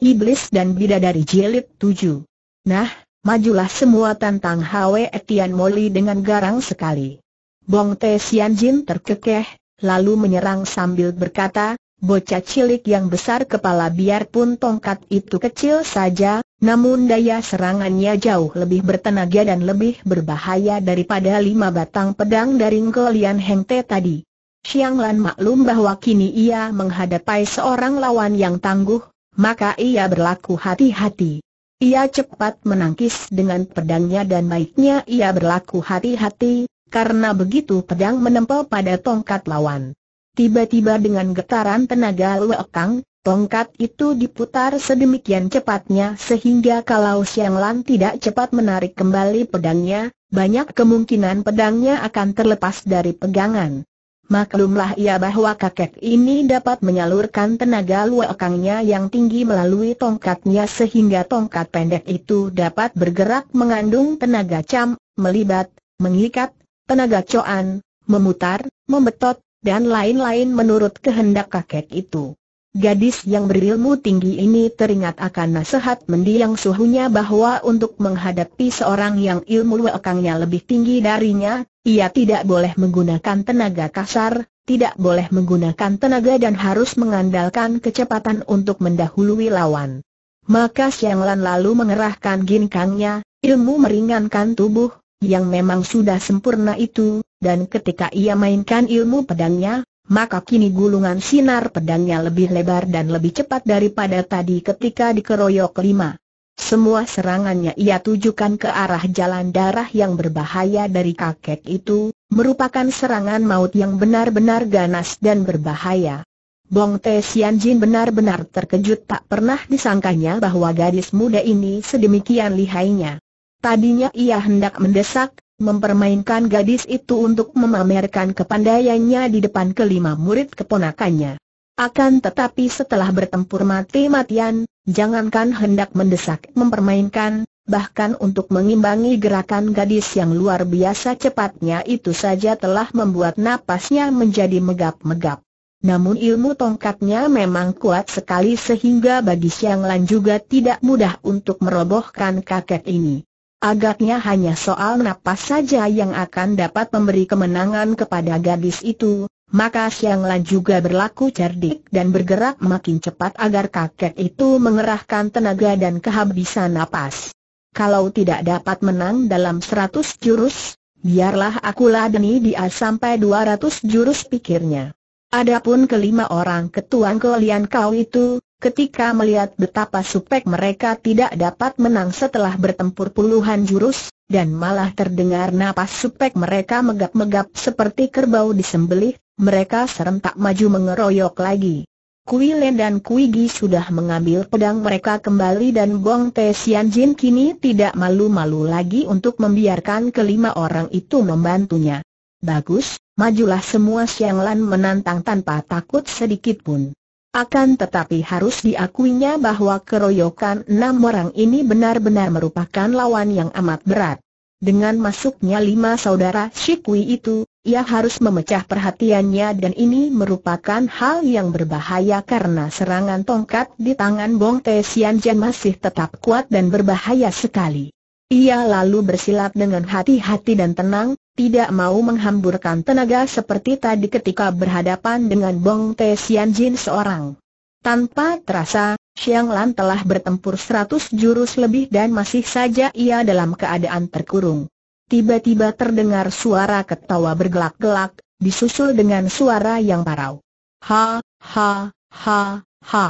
Iblis dan Bidadari Jilid 7. Nah, majulah semua tentang Hwe Etian Moli dengan garang sekali. Bong Te Sian Jin terkekeh, lalu menyerang sambil berkata, Bocah cilik yang besar kepala biarpun tongkat itu kecil saja, namun daya serangannya jauh lebih bertenaga dan lebih berbahaya daripada lima batang pedang dari Ngolian Heng Te tadi. Xiang Lan maklum bahwa kini ia menghadapi seorang lawan yang tangguh, maka ia berlaku hati-hati. Ia cepat menangkis dengan pedangnya dan baiknya ia berlaku hati-hati, karena begitu pedang menempel pada tongkat lawan. Tiba-tiba dengan getaran tenaga lekang, tongkat itu diputar sedemikian cepatnya sehingga kalau Siang Lan tidak cepat menarik kembali pedangnya, banyak kemungkinan pedangnya akan terlepas dari pegangan. Maklumlah ia bahwa kakek ini dapat menyalurkan tenaga luakangnya yang tinggi melalui tongkatnya sehingga tongkat pendek itu dapat bergerak mengandung tenaga cam, melibat, mengikat, tenaga coan, memutar, membetot, dan lain-lain menurut kehendak kakek itu. Gadis yang berilmu tinggi ini teringat akan nasihat mendiang suhunya bahwa untuk menghadapi seorang yang ilmu lekangnya lebih tinggi darinya, ia tidak boleh menggunakan tenaga kasar, tidak boleh menggunakan tenaga dan harus mengandalkan kecepatan untuk mendahului lawan. Maka Siang Lan lalu mengerahkan ginkangnya, ilmu meringankan tubuh, yang memang sudah sempurna itu, dan ketika ia mainkan ilmu pedangnya, maka kini gulungan sinar pedangnya lebih lebar dan lebih cepat daripada tadi ketika dikeroyok lima. Semua serangannya ia tujukan ke arah jalan darah yang berbahaya dari kakek itu, merupakan serangan maut yang benar-benar ganas dan berbahaya. Bong Te Sian Jin benar-benar terkejut tak pernah disangkanya bahwa gadis muda ini sedemikian lihainya. Tadinya ia hendak mendesak, mempermainkan gadis itu untuk memamerkan kepandaiannya di depan kelima murid keponakannya. Akan tetapi setelah bertempur mati-matian, jangankan hendak mendesak mempermainkan, bahkan untuk mengimbangi gerakan gadis yang luar biasa cepatnya itu saja telah membuat napasnya menjadi megap-megap. Namun ilmu tongkatnya memang kuat sekali sehingga bagi Siang Lan juga tidak mudah untuk merobohkan kakek ini. Agaknya hanya soal napas saja yang akan dapat memberi kemenangan kepada gadis itu, maka Siang Lan juga berlaku cerdik dan bergerak makin cepat agar kakek itu mengerahkan tenaga dan kehabisan napas. Kalau tidak dapat menang dalam seratus jurus, biarlah aku ladeni dia sampai dua ratus jurus pikirnya. Adapun kelima orang ketuan kalian kau itu, ketika melihat betapa supek mereka tidak dapat menang setelah bertempur puluhan jurus, dan malah terdengar napas supek mereka megap-megap seperti kerbau disembelih, mereka serentak maju mengeroyok lagi. Kui Len dan Kui Gi sudah mengambil pedang mereka kembali dan Bong Te Sian Jin kini tidak malu-malu lagi untuk membiarkan kelima orang itu membantunya. Bagus, majulah semua Siang Lan menantang tanpa takut sedikit pun. Akan tetapi harus diakuinya bahwa keroyokan enam orang ini benar-benar merupakan lawan yang amat berat. Dengan masuknya lima saudara Shikwi itu, ia harus memecah perhatiannya dan ini merupakan hal yang berbahaya karena serangan tongkat di tangan Bong Te Sian Jan masih tetap kuat dan berbahaya sekali. Ia lalu bersilat dengan hati-hati dan tenang, tidak mau menghamburkan tenaga seperti tadi ketika berhadapan dengan Bong Te Sian Jin seorang. Tanpa terasa, Xiang Lan telah bertempur seratus jurus lebih dan masih saja ia dalam keadaan terkurung. Tiba-tiba terdengar suara ketawa bergelak-gelak, disusul dengan suara yang parau. Ha, ha, ha, ha.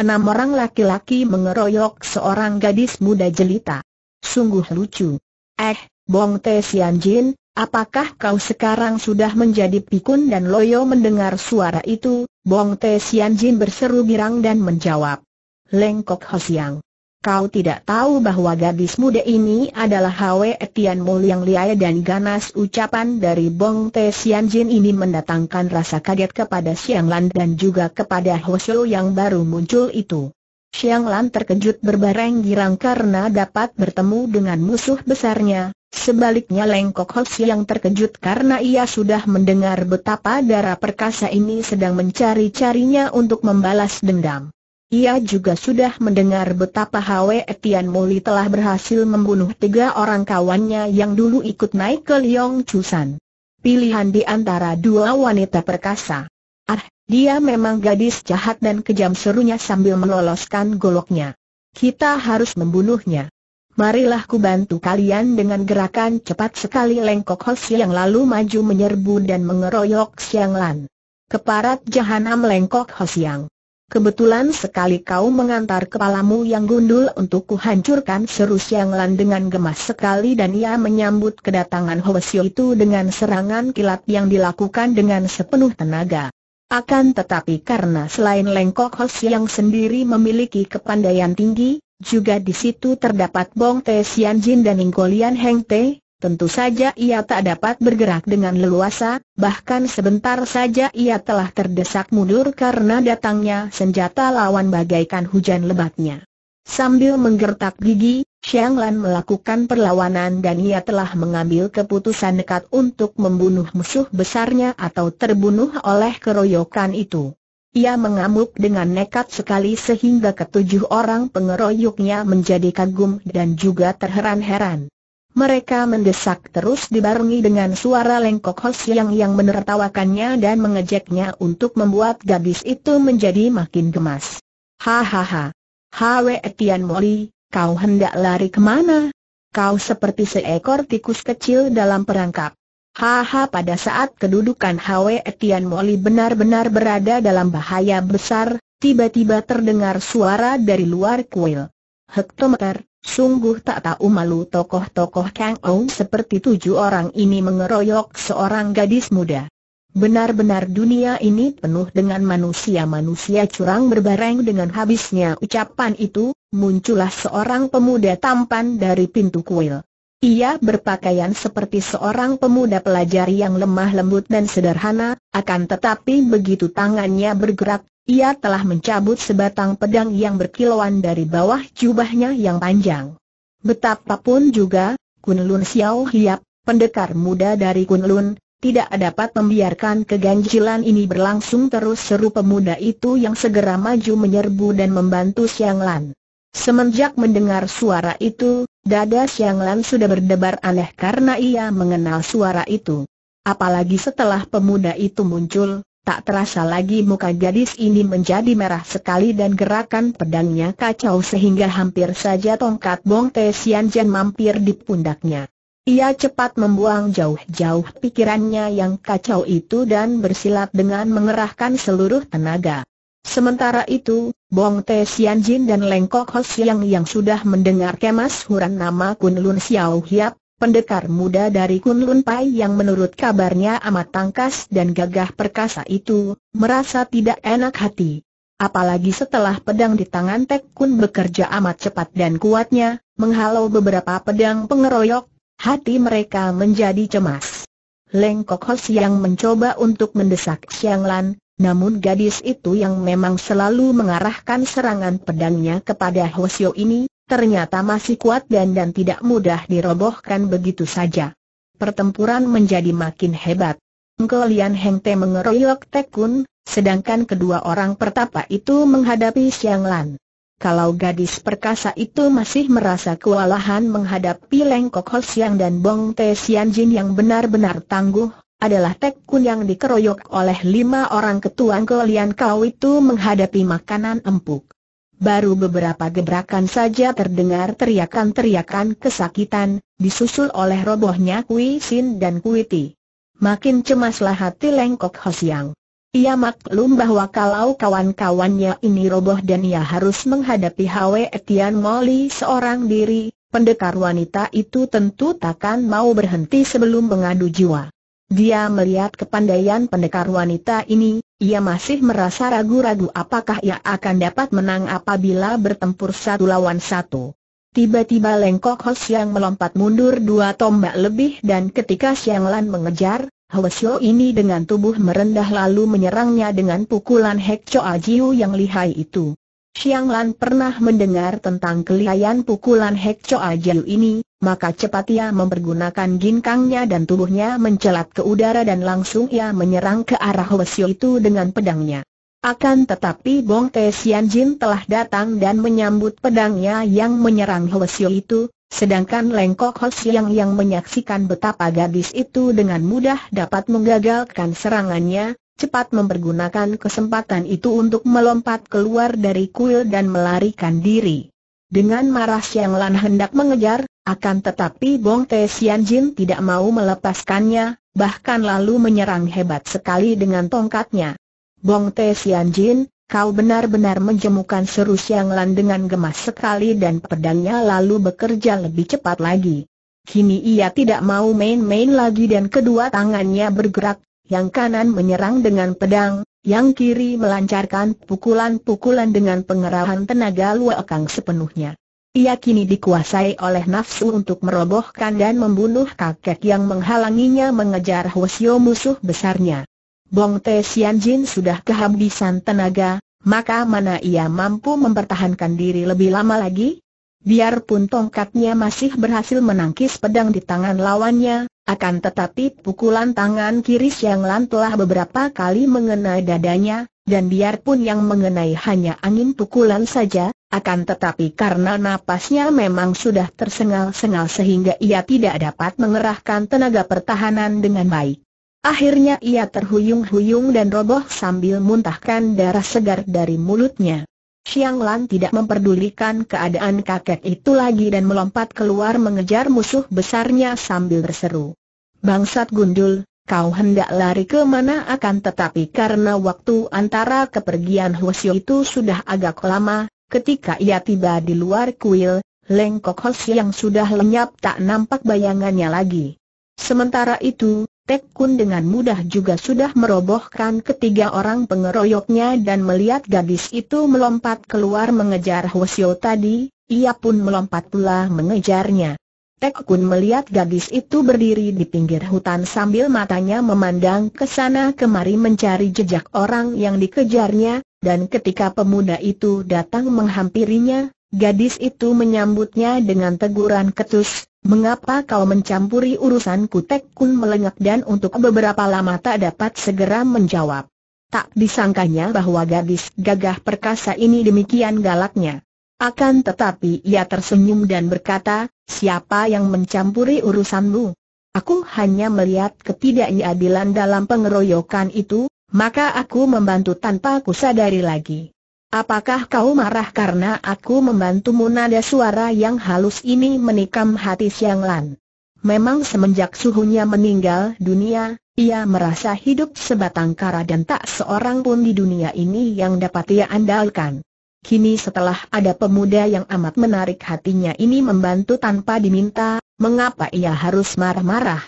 Enam orang laki-laki mengeroyok seorang gadis muda jelita. Sungguh lucu. Eh, Bong Te Sian Jin, Apakah kau sekarang sudah menjadi pikun dan loyo mendengar suara itu? Bong Te Sian Jin berseru girang dan menjawab. Lengkok Hosiang. Kau tidak tahu bahwa gadis muda ini adalah Hwe Tian Mul yang liar dan ganas ucapan dari Bong Te Sian Jin ini mendatangkan rasa kaget kepada Siang Lan dan juga kepada Hoseo yang baru muncul itu. Siang Lan terkejut berbareng girang karena dapat bertemu dengan musuh besarnya, Sebaliknya Lengkok Hotsi yang terkejut karena ia sudah mendengar betapa darah perkasa ini sedang mencari-carinya untuk membalas dendam. Ia juga sudah mendengar betapa Hwe Etian Moli telah berhasil membunuh tiga orang kawannya yang dulu ikut naik ke Liong Chusan. Pilihan di antara dua wanita perkasa. Ah, dia memang gadis jahat dan kejam serunya sambil meloloskan goloknya. Kita harus membunuhnya. Marilah ku bantu kalian dengan gerakan cepat sekali lengkok Hoshi yang lalu maju menyerbu dan mengeroyok Siang Lan. Keparat jahanam lengkok Hos yang. Kebetulan sekali kau mengantar kepalamu yang gundul untuk kuhancurkan seru Siang Lan dengan gemas sekali dan ia menyambut kedatangan Hoshi itu dengan serangan kilat yang dilakukan dengan sepenuh tenaga. Akan tetapi karena selain Lengkok Hoshi yang sendiri memiliki kepandaian tinggi, juga di situ terdapat Bong Te Sian Jin dan Ingkolian Heng Te, tentu saja ia tak dapat bergerak dengan leluasa, bahkan sebentar saja ia telah terdesak mundur karena datangnya senjata lawan bagaikan hujan lebatnya. Sambil menggertak gigi, Xiang Lan melakukan perlawanan dan ia telah mengambil keputusan nekat untuk membunuh musuh besarnya atau terbunuh oleh keroyokan itu. Ia mengamuk dengan nekat sekali sehingga ketujuh orang pengeroyoknya menjadi kagum dan juga terheran-heran. Mereka mendesak terus dibarengi dengan suara lengkok Hos yang yang menertawakannya dan mengejeknya untuk membuat gadis itu menjadi makin gemas. Hahaha. Hwe Etian Moli, kau hendak lari kemana? Kau seperti seekor tikus kecil dalam perangkap. Haha pada saat kedudukan Hwe Etian Moli benar-benar berada dalam bahaya besar, tiba-tiba terdengar suara dari luar kuil. Hektometer, sungguh tak tahu malu tokoh-tokoh Kang Ou seperti tujuh orang ini mengeroyok seorang gadis muda. Benar-benar dunia ini penuh dengan manusia-manusia curang berbareng dengan habisnya ucapan itu, muncullah seorang pemuda tampan dari pintu kuil. Ia berpakaian seperti seorang pemuda pelajar yang lemah lembut dan sederhana, akan tetapi begitu tangannya bergerak, ia telah mencabut sebatang pedang yang berkilauan dari bawah jubahnya yang panjang. Betapapun juga, Kunlun Xiao Hiap, pendekar muda dari Kunlun, tidak dapat membiarkan keganjilan ini berlangsung terus seru pemuda itu yang segera maju menyerbu dan membantu Siang Lan. Semenjak mendengar suara itu, Dada Siang Lam sudah berdebar aneh karena ia mengenal suara itu. Apalagi setelah pemuda itu muncul, tak terasa lagi muka gadis ini menjadi merah sekali dan gerakan pedangnya kacau sehingga hampir saja tongkat Bong Te Sian Jan mampir di pundaknya. Ia cepat membuang jauh-jauh pikirannya yang kacau itu dan bersilat dengan mengerahkan seluruh tenaga. Sementara itu, Bong Te Sian Jin dan Leng Kok Ho Siang yang sudah mendengar kemas huran nama Kun Lun Xiao Hiap, pendekar muda dari Kun Lun Pai yang menurut kabarnya amat tangkas dan gagah perkasa itu, merasa tidak enak hati. Apalagi setelah pedang di tangan Tek Kun bekerja amat cepat dan kuatnya, menghalau beberapa pedang pengeroyok, hati mereka menjadi cemas. Leng Kok Ho Siang mencoba untuk mendesak Xiang Lan, namun gadis itu yang memang selalu mengarahkan serangan pedangnya kepada Hosio ini, ternyata masih kuat dan dan tidak mudah dirobohkan begitu saja. Pertempuran menjadi makin hebat. Lian Heng Te mengeroyok Tekun, sedangkan kedua orang pertapa itu menghadapi Xiang Lan. Kalau gadis perkasa itu masih merasa kewalahan menghadapi Lengkok Ho dan Bong Te Sian Jin yang benar-benar tangguh, adalah Tek Kun yang dikeroyok oleh lima orang ketuan kelian kau itu menghadapi makanan empuk. Baru beberapa gebrakan saja terdengar teriakan-teriakan kesakitan, disusul oleh robohnya Kui Sin dan Kui Ti. Makin cemaslah hati lengkok Hosiang. Ia maklum bahwa kalau kawan-kawannya ini roboh dan ia harus menghadapi Hwe Etian Moli seorang diri, pendekar wanita itu tentu takkan mau berhenti sebelum mengadu jiwa. Dia melihat kepandaian pendekar wanita ini, ia masih merasa ragu-ragu apakah ia akan dapat menang apabila bertempur satu lawan satu. Tiba-tiba lengkok Ho Siang melompat mundur dua tombak lebih dan ketika Siang Lan mengejar, Ho ini dengan tubuh merendah lalu menyerangnya dengan pukulan Hek Choa Jiu yang lihai itu. Xiang Lan pernah mendengar tentang kelihayan pukulan Hek Choa Jiu ini, maka cepat ia mempergunakan ginkangnya dan tubuhnya mencelat ke udara dan langsung ia menyerang ke arah Wesio itu dengan pedangnya. Akan tetapi Bong Te Sian Jin telah datang dan menyambut pedangnya yang menyerang Wesio itu, sedangkan Lengkok Ho yang menyaksikan betapa gadis itu dengan mudah dapat menggagalkan serangannya, cepat mempergunakan kesempatan itu untuk melompat keluar dari kuil dan melarikan diri. Dengan marah Xiang Lan hendak mengejar, akan tetapi Bong Te Sian Jin tidak mau melepaskannya, bahkan lalu menyerang hebat sekali dengan tongkatnya. Bong Te Sian Jin, kau benar-benar menjemukan seru Xiang Lan dengan gemas sekali dan pedangnya lalu bekerja lebih cepat lagi. Kini ia tidak mau main-main lagi dan kedua tangannya bergerak, yang kanan menyerang dengan pedang, yang kiri melancarkan pukulan-pukulan dengan pengerahan tenaga luakang sepenuhnya. Ia kini dikuasai oleh nafsu untuk merobohkan dan membunuh kakek yang menghalanginya mengejar Hwasyo musuh besarnya. Bong Te Sian Jin sudah kehabisan tenaga, maka mana ia mampu mempertahankan diri lebih lama lagi? Biarpun tongkatnya masih berhasil menangkis pedang di tangan lawannya, akan tetapi pukulan tangan kiri Siang Lan telah beberapa kali mengenai dadanya, dan biarpun yang mengenai hanya angin pukulan saja, akan tetapi karena napasnya memang sudah tersengal-sengal sehingga ia tidak dapat mengerahkan tenaga pertahanan dengan baik. Akhirnya ia terhuyung-huyung dan roboh sambil muntahkan darah segar dari mulutnya. Xiang Lan tidak memperdulikan keadaan kakek itu lagi dan melompat keluar mengejar musuh besarnya sambil berseru. Bangsat gundul, kau hendak lari ke mana akan tetapi karena waktu antara kepergian Hwasyo itu sudah agak lama, ketika ia tiba di luar kuil, Lengkok Hwasyo yang sudah lenyap tak nampak bayangannya lagi. Sementara itu, Tek Kun dengan mudah juga sudah merobohkan ketiga orang pengeroyoknya dan melihat gadis itu melompat keluar mengejar Hwasyo tadi, ia pun melompat pula mengejarnya. Tek Kun melihat gadis itu berdiri di pinggir hutan sambil matanya memandang ke sana kemari mencari jejak orang yang dikejarnya, dan ketika pemuda itu datang menghampirinya, gadis itu menyambutnya dengan teguran ketus, Mengapa kau mencampuri urusanku Tek Kun melengak dan untuk beberapa lama tak dapat segera menjawab. Tak disangkanya bahwa gadis gagah perkasa ini demikian galaknya. Akan tetapi ia tersenyum dan berkata, siapa yang mencampuri urusanmu? Aku hanya melihat ketidakadilan dalam pengeroyokan itu, maka aku membantu tanpa aku sadari lagi. Apakah kau marah karena aku membantumu nada suara yang halus ini menikam hati Siang Lan? Memang semenjak suhunya meninggal dunia, ia merasa hidup sebatang kara dan tak seorang pun di dunia ini yang dapat ia andalkan. Kini setelah ada pemuda yang amat menarik hatinya ini membantu tanpa diminta, mengapa ia harus marah-marah?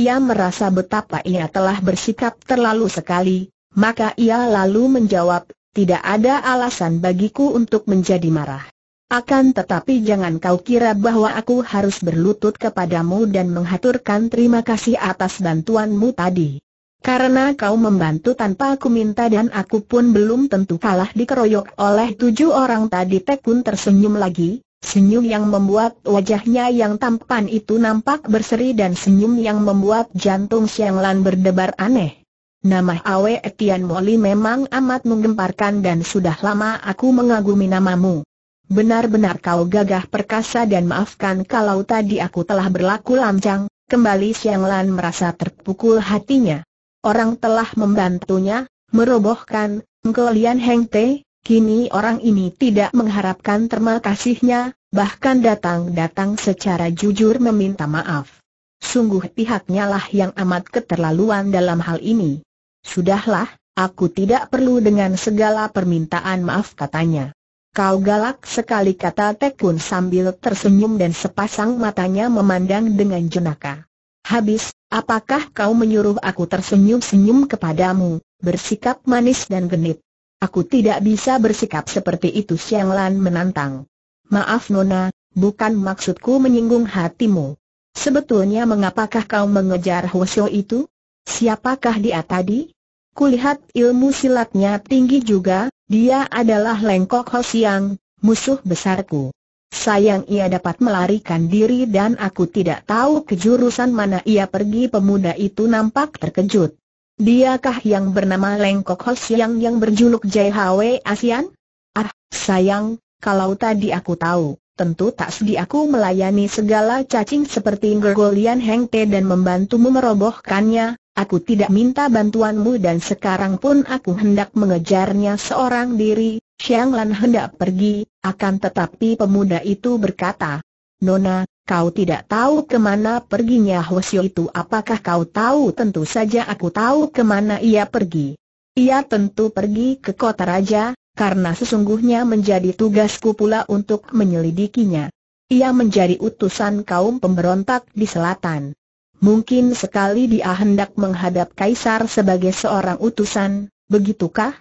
Ia merasa betapa ia telah bersikap terlalu sekali, maka ia lalu menjawab, tidak ada alasan bagiku untuk menjadi marah. Akan tetapi jangan kau kira bahwa aku harus berlutut kepadamu dan menghaturkan terima kasih atas bantuanmu tadi. Karena kau membantu tanpa aku minta dan aku pun belum tentu kalah dikeroyok oleh tujuh orang tadi Tekun tersenyum lagi, senyum yang membuat wajahnya yang tampan itu nampak berseri dan senyum yang membuat jantung Siang Lan berdebar aneh. Nama Awe Etian Moli memang amat menggemparkan dan sudah lama aku mengagumi namamu. Benar-benar kau gagah perkasa dan maafkan kalau tadi aku telah berlaku lancang, kembali Siang Lan merasa terpukul hatinya. Orang telah membantunya, merobohkan, Ngkolian Heng Te, kini orang ini tidak mengharapkan terima kasihnya, bahkan datang-datang secara jujur meminta maaf. Sungguh pihaknya lah yang amat keterlaluan dalam hal ini. Sudahlah, aku tidak perlu dengan segala permintaan maaf katanya. Kau galak sekali kata Tekun sambil tersenyum dan sepasang matanya memandang dengan jenaka. Habis, apakah kau menyuruh aku tersenyum-senyum kepadamu, bersikap manis dan genit? Aku tidak bisa bersikap seperti itu Siang Lan menantang. Maaf Nona, bukan maksudku menyinggung hatimu. Sebetulnya mengapakah kau mengejar Hwasyo itu? Siapakah dia tadi? Kulihat ilmu silatnya tinggi juga, dia adalah Lengkok Hosiang, musuh besarku. Sayang ia dapat melarikan diri dan aku tidak tahu kejurusan mana ia pergi pemuda itu nampak terkejut. Diakah yang bernama Lengkok Hosiang yang berjuluk JHW Asian? Ah, sayang, kalau tadi aku tahu, tentu tak sedih aku melayani segala cacing seperti Gergolian Hengte dan membantumu merobohkannya. Aku tidak minta bantuanmu dan sekarang pun aku hendak mengejarnya seorang diri, Xiang Lan hendak pergi, akan tetapi pemuda itu berkata, Nona, kau tidak tahu kemana perginya Hoshio itu apakah kau tahu tentu saja aku tahu kemana ia pergi. Ia tentu pergi ke kota raja, karena sesungguhnya menjadi tugasku pula untuk menyelidikinya. Ia menjadi utusan kaum pemberontak di selatan. Mungkin sekali dia hendak menghadap Kaisar sebagai seorang utusan, begitukah?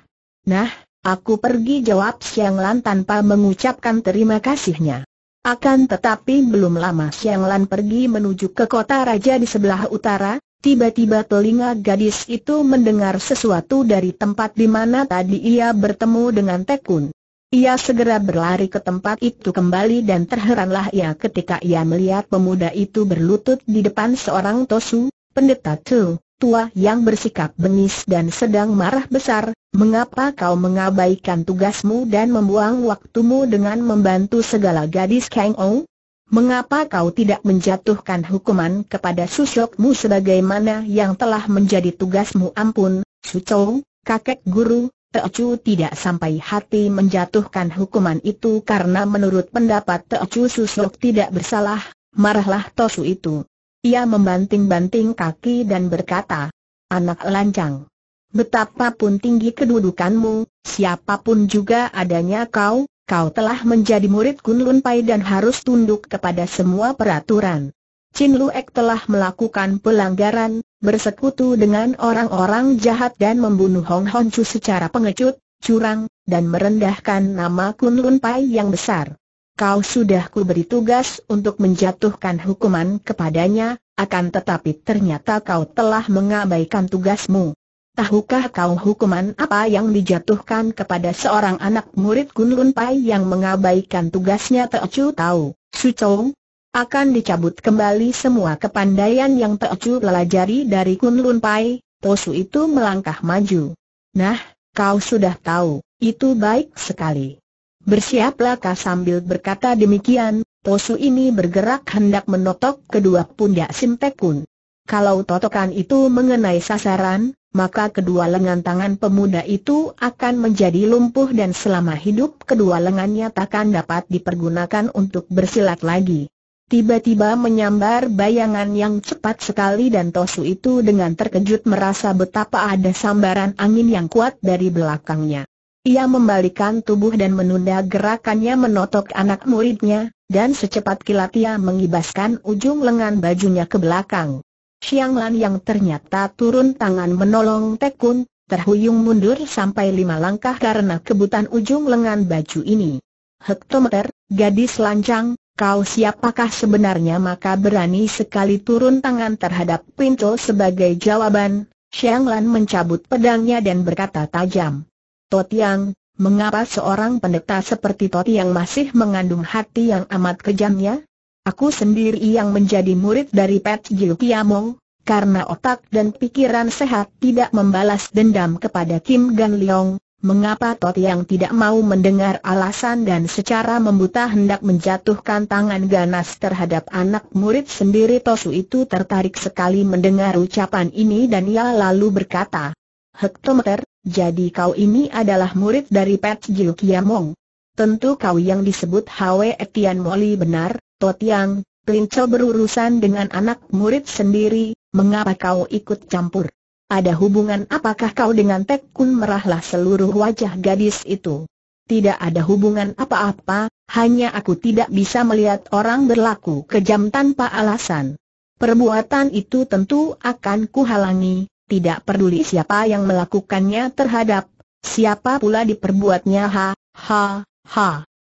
Nah, aku pergi jawab Siang Lan tanpa mengucapkan terima kasihnya. Akan tetapi belum lama Siang Lan pergi menuju ke kota raja di sebelah utara, tiba-tiba telinga gadis itu mendengar sesuatu dari tempat di mana tadi ia bertemu dengan Tekun. Ia segera berlari ke tempat itu kembali dan terheranlah ia ketika ia melihat pemuda itu berlutut di depan seorang tosu, pendeta tu, tua yang bersikap bengis dan sedang marah besar, mengapa kau mengabaikan tugasmu dan membuang waktumu dengan membantu segala gadis Kang Ong? Mengapa kau tidak menjatuhkan hukuman kepada susokmu sebagaimana yang telah menjadi tugasmu ampun, Su Chou, kakek guru, Teocu tidak sampai hati menjatuhkan hukuman itu karena menurut pendapat Teocu Susok tidak bersalah, marahlah Tosu itu. Ia membanting-banting kaki dan berkata, anak lancang. Betapapun tinggi kedudukanmu, siapapun juga adanya kau, kau telah menjadi murid Kunlun Pai dan harus tunduk kepada semua peraturan. Chin Ek telah melakukan pelanggaran, bersekutu dengan orang-orang jahat dan membunuh Hong Hon Chu secara pengecut, curang, dan merendahkan nama Kun Lun Pai yang besar. Kau sudah kuberi tugas untuk menjatuhkan hukuman kepadanya, akan tetapi ternyata kau telah mengabaikan tugasmu. Tahukah kau hukuman apa yang dijatuhkan kepada seorang anak murid Kun Lun Pai yang mengabaikan tugasnya Teocu tahu? Su Chong akan dicabut kembali semua kepandaian yang Teocu pelajari dari Kunlun Pai, Tosu itu melangkah maju. Nah, kau sudah tahu, itu baik sekali. Bersiaplah kau sambil berkata demikian, Tosu ini bergerak hendak menotok kedua pundak Kun. Kalau totokan itu mengenai sasaran, maka kedua lengan tangan pemuda itu akan menjadi lumpuh dan selama hidup kedua lengannya takkan dapat dipergunakan untuk bersilat lagi. Tiba-tiba menyambar bayangan yang cepat sekali dan Tosu itu dengan terkejut merasa betapa ada sambaran angin yang kuat dari belakangnya. Ia membalikan tubuh dan menunda gerakannya menotok anak muridnya, dan secepat kilat ia mengibaskan ujung lengan bajunya ke belakang. Xiang Lan yang ternyata turun tangan menolong Tekun, terhuyung mundur sampai lima langkah karena kebutan ujung lengan baju ini. Hektometer, gadis lancang, kau siapakah sebenarnya maka berani sekali turun tangan terhadap Pinto sebagai jawaban, Xiang Lan mencabut pedangnya dan berkata tajam. Totiang, mengapa seorang pendeta seperti Totiang masih mengandung hati yang amat kejamnya? Aku sendiri yang menjadi murid dari Pet Jiu Kiamong, karena otak dan pikiran sehat tidak membalas dendam kepada Kim Gan Leong, Mengapa Tot yang tidak mau mendengar alasan dan secara membuta hendak menjatuhkan tangan ganas terhadap anak murid sendiri Tosu itu tertarik sekali mendengar ucapan ini dan ia lalu berkata, Hektometer, jadi kau ini adalah murid dari Pet Jiu Kiamong. Tentu kau yang disebut Hwe Etian Moli benar, Tot yang, Plinco berurusan dengan anak murid sendiri, mengapa kau ikut campur? Ada hubungan apakah kau dengan Tek Kun merahlah seluruh wajah gadis itu? Tidak ada hubungan apa-apa, hanya aku tidak bisa melihat orang berlaku kejam tanpa alasan. Perbuatan itu tentu akan kuhalangi, tidak peduli siapa yang melakukannya terhadap, siapa pula diperbuatnya ha, ha, ha.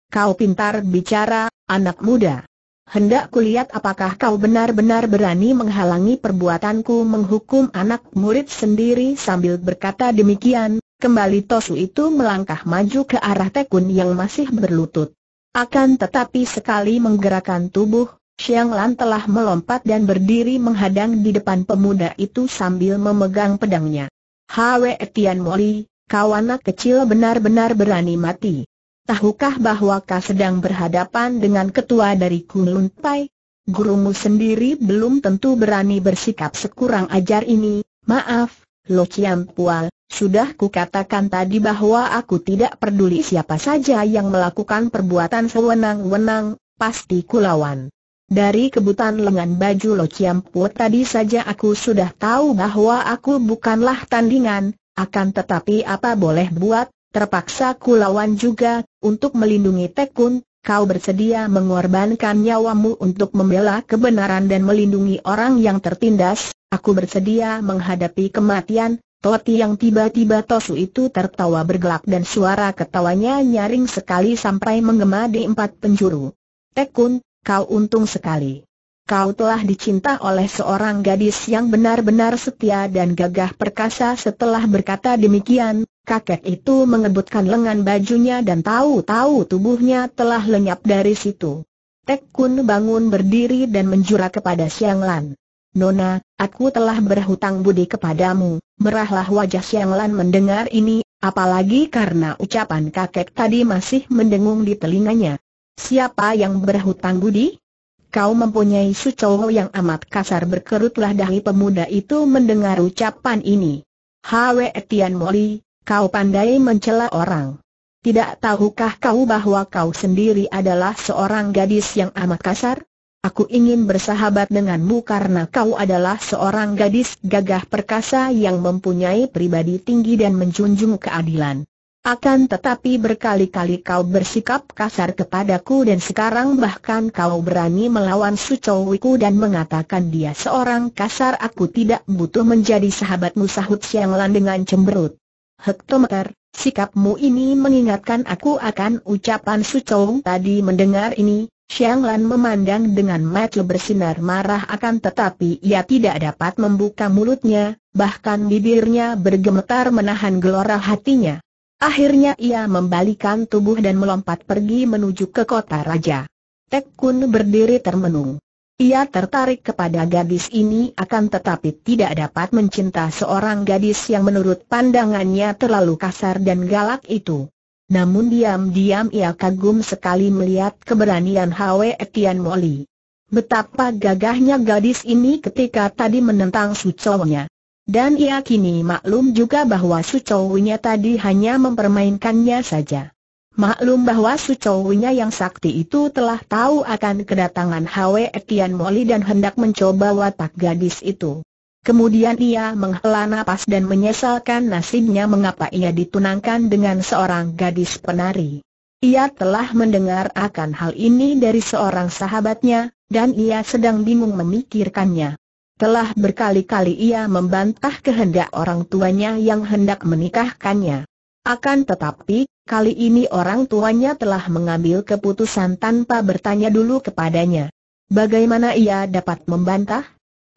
Kau pintar bicara, anak muda hendak kulihat apakah kau benar-benar berani menghalangi perbuatanku menghukum anak murid sendiri sambil berkata demikian, kembali Tosu itu melangkah maju ke arah Tekun yang masih berlutut. Akan tetapi sekali menggerakkan tubuh, Xiang Lan telah melompat dan berdiri menghadang di depan pemuda itu sambil memegang pedangnya. Hwe Tian Moli, kau anak kecil benar-benar berani mati. Tahukah bahwa kau sedang berhadapan dengan ketua dari Kunlun Pai? Gurumu sendiri belum tentu berani bersikap sekurang ajar ini, maaf, Lo Chiam Pual, sudah kukatakan tadi bahwa aku tidak peduli siapa saja yang melakukan perbuatan sewenang-wenang, pasti kulawan. Dari kebutan lengan baju Lo Chiam Pual tadi saja aku sudah tahu bahwa aku bukanlah tandingan, akan tetapi apa boleh buat, Terpaksa kulawan juga, untuk melindungi Tekun, kau bersedia mengorbankan nyawamu untuk membela kebenaran dan melindungi orang yang tertindas, aku bersedia menghadapi kematian, Toti yang tiba-tiba tosu itu tertawa bergelak dan suara ketawanya nyaring sekali sampai menggema di empat penjuru. Tekun, kau untung sekali. Kau telah dicinta oleh seorang gadis yang benar-benar setia dan gagah perkasa setelah berkata demikian, Kakek itu mengebutkan lengan bajunya dan tahu-tahu tubuhnya telah lenyap dari situ. Tek Kun bangun berdiri dan menjura kepada Siang Lan. Nona, aku telah berhutang budi kepadamu. Merahlah wajah Siang Lan mendengar ini, apalagi karena ucapan kakek tadi masih mendengung di telinganya. Siapa yang berhutang budi? Kau mempunyai sucowo yang amat kasar berkerutlah dahi pemuda itu mendengar ucapan ini. Hwe Tian Moli, Kau pandai mencela orang. Tidak tahukah kau bahwa kau sendiri adalah seorang gadis yang amat kasar? Aku ingin bersahabat denganmu karena kau adalah seorang gadis gagah perkasa yang mempunyai pribadi tinggi dan menjunjung keadilan. Akan tetapi berkali-kali kau bersikap kasar kepadaku dan sekarang bahkan kau berani melawan Sucowiku dan mengatakan dia seorang kasar aku tidak butuh menjadi sahabatmu sahut Siang Lan dengan cemberut. Hektometer, sikapmu ini mengingatkan aku akan ucapan Sucong tadi mendengar ini, Xiang Lan memandang dengan mata bersinar marah akan tetapi ia tidak dapat membuka mulutnya, bahkan bibirnya bergemetar menahan gelora hatinya. Akhirnya ia membalikan tubuh dan melompat pergi menuju ke kota raja. Tek Kun berdiri termenung. Ia tertarik kepada gadis ini akan tetapi tidak dapat mencinta seorang gadis yang menurut pandangannya terlalu kasar dan galak itu. Namun diam-diam ia kagum sekali melihat keberanian Hwe Tian Moli. Betapa gagahnya gadis ini ketika tadi menentang suconya. Dan ia kini maklum juga bahwa suconya tadi hanya mempermainkannya saja. Maklum bahwa sucowinya yang sakti itu telah tahu akan kedatangan Hwe Etian Moli dan hendak mencoba watak gadis itu. Kemudian ia menghela nafas dan menyesalkan nasibnya mengapa ia ditunangkan dengan seorang gadis penari. Ia telah mendengar akan hal ini dari seorang sahabatnya, dan ia sedang bingung memikirkannya. Telah berkali-kali ia membantah kehendak orang tuanya yang hendak menikahkannya. Akan tetapi, Kali ini orang tuanya telah mengambil keputusan tanpa bertanya dulu kepadanya. Bagaimana ia dapat membantah?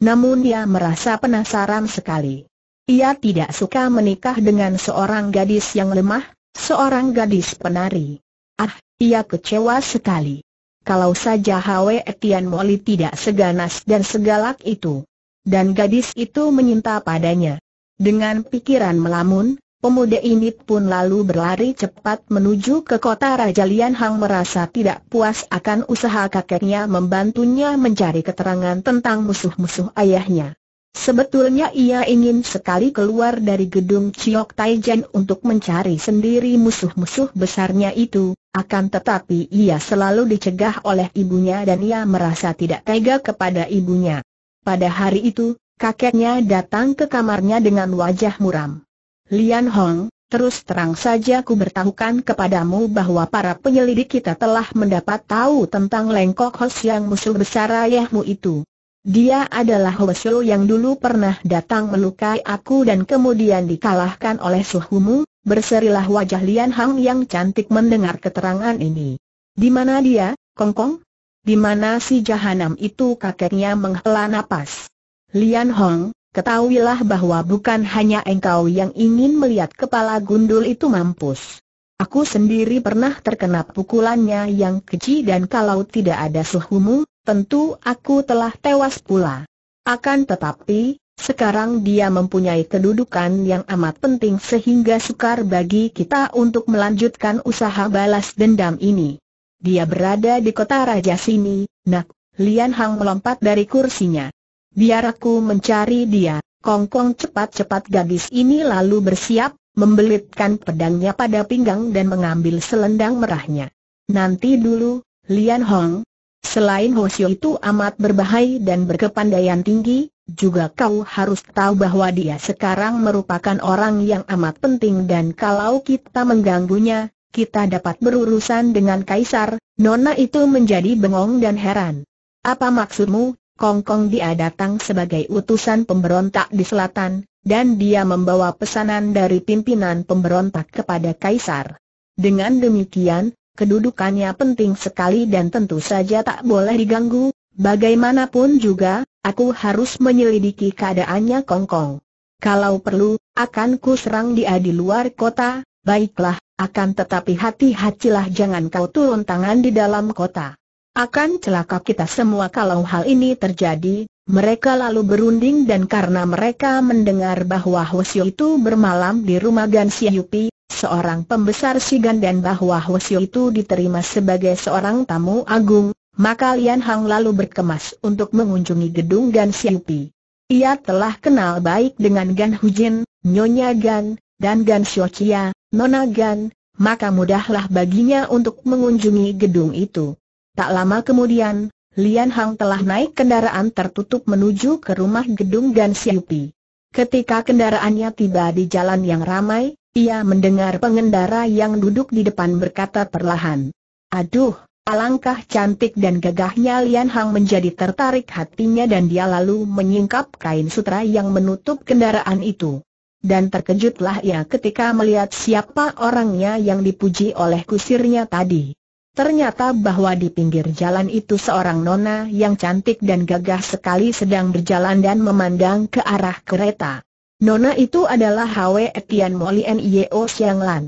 Namun dia merasa penasaran sekali. Ia tidak suka menikah dengan seorang gadis yang lemah, seorang gadis penari. Ah, ia kecewa sekali. Kalau saja Hwe Etian Moli tidak seganas dan segalak itu. Dan gadis itu menyinta padanya. Dengan pikiran melamun, Pemuda ini pun lalu berlari cepat menuju ke kota Raja Lian Hang merasa tidak puas akan usaha kakeknya membantunya mencari keterangan tentang musuh-musuh ayahnya. Sebetulnya ia ingin sekali keluar dari gedung Chiok Taijen untuk mencari sendiri musuh-musuh besarnya itu, akan tetapi ia selalu dicegah oleh ibunya dan ia merasa tidak tega kepada ibunya. Pada hari itu, kakeknya datang ke kamarnya dengan wajah muram. Lian Hong, terus terang saja ku bertahukan kepadamu bahwa para penyelidik kita telah mendapat tahu tentang Lengkok Hos yang musuh besar ayahmu itu. Dia adalah Hoesyo yang dulu pernah datang melukai aku dan kemudian dikalahkan oleh suhumu, berserilah wajah Lian Hang yang cantik mendengar keterangan ini. Di mana dia, Kongkong? Di mana si jahanam itu kakeknya menghela napas? Lian Hong, ketahuilah bahwa bukan hanya engkau yang ingin melihat kepala gundul itu mampus. Aku sendiri pernah terkena pukulannya yang keji dan kalau tidak ada suhumu, tentu aku telah tewas pula. Akan tetapi, sekarang dia mempunyai kedudukan yang amat penting sehingga sukar bagi kita untuk melanjutkan usaha balas dendam ini. Dia berada di kota raja sini, nak, Lian Hang melompat dari kursinya. Biar aku mencari dia. Kongkong cepat-cepat gadis ini lalu bersiap, membelitkan pedangnya pada pinggang dan mengambil selendang merahnya. Nanti dulu, Lian Hong. Selain Hosio itu amat berbahaya dan berkepandaian tinggi, juga kau harus tahu bahwa dia sekarang merupakan orang yang amat penting dan kalau kita mengganggunya, kita dapat berurusan dengan kaisar, Nona itu menjadi bengong dan heran. Apa maksudmu? Kong Kong dia datang sebagai utusan pemberontak di selatan, dan dia membawa pesanan dari pimpinan pemberontak kepada Kaisar. Dengan demikian, kedudukannya penting sekali dan tentu saja tak boleh diganggu, bagaimanapun juga, aku harus menyelidiki keadaannya Kong Kong. Kalau perlu, akan ku serang dia di luar kota, baiklah, akan tetapi hati-hatilah jangan kau turun tangan di dalam kota. Akan celaka kita semua kalau hal ini terjadi, mereka lalu berunding dan karena mereka mendengar bahwa Hwasyo itu bermalam di rumah Gan Pi, seorang pembesar Sigan dan bahwa Hwasyo itu diterima sebagai seorang tamu agung, maka Lian Hang lalu berkemas untuk mengunjungi gedung Gan Pi. Ia telah kenal baik dengan Gan Hujin, Nyonya Gan, dan Gan Xiochia, Nona Gan, maka mudahlah baginya untuk mengunjungi gedung itu. Tak lama kemudian, Lian Hang telah naik kendaraan tertutup menuju ke rumah gedung Gan Siupi. Ketika kendaraannya tiba di jalan yang ramai, ia mendengar pengendara yang duduk di depan berkata perlahan. Aduh, alangkah cantik dan gagahnya Lian Hang menjadi tertarik hatinya dan dia lalu menyingkap kain sutra yang menutup kendaraan itu. Dan terkejutlah ia ketika melihat siapa orangnya yang dipuji oleh kusirnya tadi. Ternyata bahwa di pinggir jalan itu seorang nona yang cantik dan gagah sekali sedang berjalan dan memandang ke arah kereta. Nona itu adalah Hwe Etian Moli Nio Siang Lan.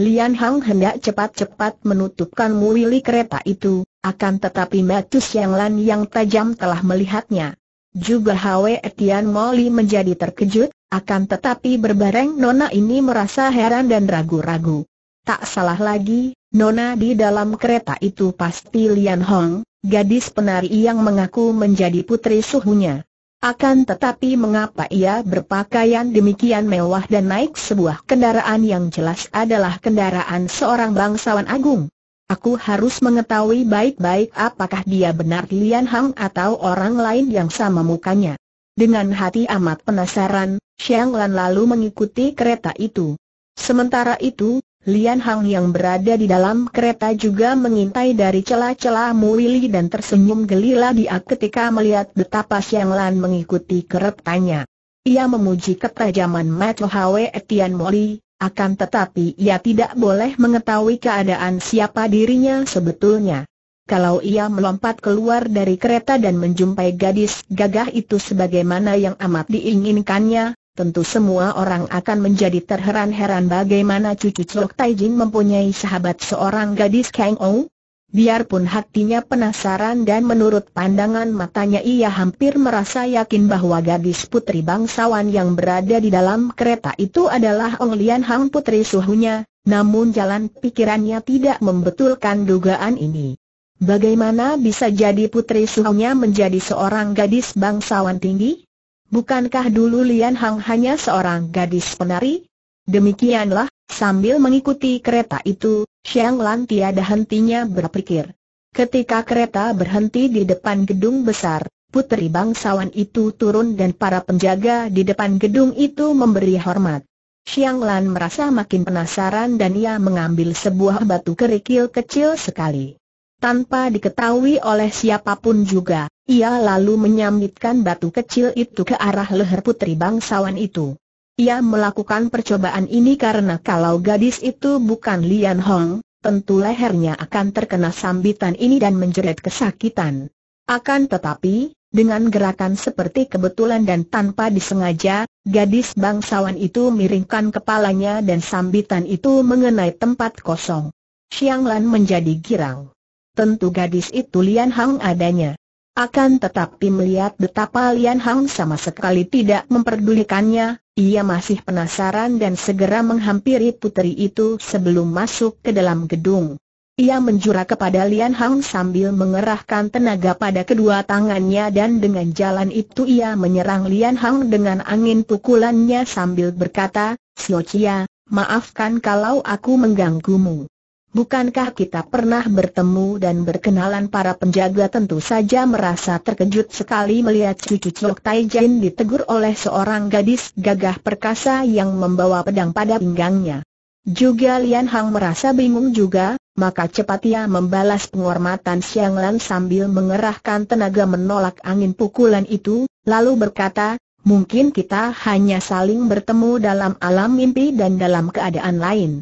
Lian Hang hendak cepat-cepat menutupkan muili kereta itu, akan tetapi Matu Siang Lan yang tajam telah melihatnya. Juga Hwe Etian Moli menjadi terkejut, akan tetapi berbareng Nona ini merasa heran dan ragu-ragu. Tak salah lagi, Nona di dalam kereta itu pasti Lian Hong, gadis penari yang mengaku menjadi putri suhunya. Akan tetapi mengapa ia berpakaian demikian mewah dan naik sebuah kendaraan yang jelas adalah kendaraan seorang bangsawan agung? Aku harus mengetahui baik-baik apakah dia benar Lian Hong atau orang lain yang sama mukanya. Dengan hati amat penasaran, Xiang Lan lalu mengikuti kereta itu. Sementara itu, Lian Hang yang berada di dalam kereta juga mengintai dari celah-celah Muili dan tersenyum gelila dia ketika melihat betapa Siang Lan mengikuti keretanya. Ia memuji ketajaman Macho Hwe Etian Moli, akan tetapi ia tidak boleh mengetahui keadaan siapa dirinya sebetulnya. Kalau ia melompat keluar dari kereta dan menjumpai gadis gagah itu sebagaimana yang amat diinginkannya, tentu semua orang akan menjadi terheran-heran bagaimana cucu Chok Tai mempunyai sahabat seorang gadis Kang Ou. Biarpun hatinya penasaran dan menurut pandangan matanya ia hampir merasa yakin bahwa gadis putri bangsawan yang berada di dalam kereta itu adalah Ong Lian Hang putri suhunya, namun jalan pikirannya tidak membetulkan dugaan ini. Bagaimana bisa jadi putri suhunya menjadi seorang gadis bangsawan tinggi? Bukankah dulu Lian Hang hanya seorang gadis penari? Demikianlah, sambil mengikuti kereta itu, Xiang Lan tiada hentinya berpikir. Ketika kereta berhenti di depan gedung besar, putri bangsawan itu turun dan para penjaga di depan gedung itu memberi hormat. Xiang Lan merasa makin penasaran dan ia mengambil sebuah batu kerikil kecil sekali tanpa diketahui oleh siapapun juga. Ia lalu menyambitkan batu kecil itu ke arah leher putri bangsawan itu. Ia melakukan percobaan ini karena kalau gadis itu bukan Lian Hong, tentu lehernya akan terkena sambitan ini dan menjerit kesakitan. Akan tetapi, dengan gerakan seperti kebetulan dan tanpa disengaja, gadis bangsawan itu miringkan kepalanya dan sambitan itu mengenai tempat kosong. Xiang Lan menjadi girang. Tentu gadis itu Lian Hang adanya. Akan tetapi melihat betapa Lian Hang sama sekali tidak memperdulikannya, ia masih penasaran dan segera menghampiri putri itu sebelum masuk ke dalam gedung. Ia menjura kepada Lian Hang sambil mengerahkan tenaga pada kedua tangannya dan dengan jalan itu ia menyerang Lian Hang dengan angin pukulannya sambil berkata, Siocia, maafkan kalau aku mengganggumu. Bukankah kita pernah bertemu dan berkenalan para penjaga tentu saja merasa terkejut sekali melihat cucu Cok Tai ditegur oleh seorang gadis gagah perkasa yang membawa pedang pada pinggangnya. Juga Lian Hang merasa bingung juga, maka cepat ia membalas penghormatan Siang Lan sambil mengerahkan tenaga menolak angin pukulan itu, lalu berkata, mungkin kita hanya saling bertemu dalam alam mimpi dan dalam keadaan lain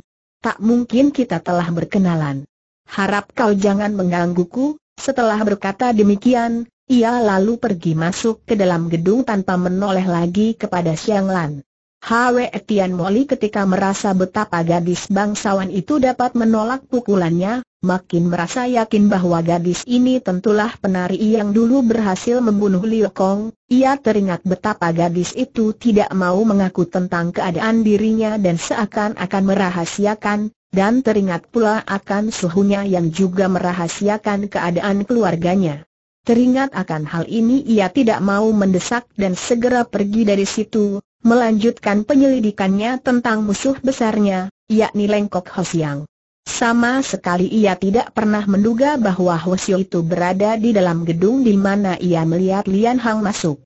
tak mungkin kita telah berkenalan. Harap kau jangan menggangguku, setelah berkata demikian, ia lalu pergi masuk ke dalam gedung tanpa menoleh lagi kepada Siang Lan. Hwe Tian Moli ketika merasa betapa gadis bangsawan itu dapat menolak pukulannya, makin merasa yakin bahwa gadis ini tentulah penari yang dulu berhasil membunuh Liu Kong. Ia teringat betapa gadis itu tidak mau mengaku tentang keadaan dirinya dan seakan-akan merahasiakan, dan teringat pula akan suhunya yang juga merahasiakan keadaan keluarganya. Teringat akan hal ini ia tidak mau mendesak dan segera pergi dari situ, melanjutkan penyelidikannya tentang musuh besarnya, yakni Lengkok Hosiang. Sama sekali ia tidak pernah menduga bahwa Hwasyo itu berada di dalam gedung di mana ia melihat Lian Hang masuk.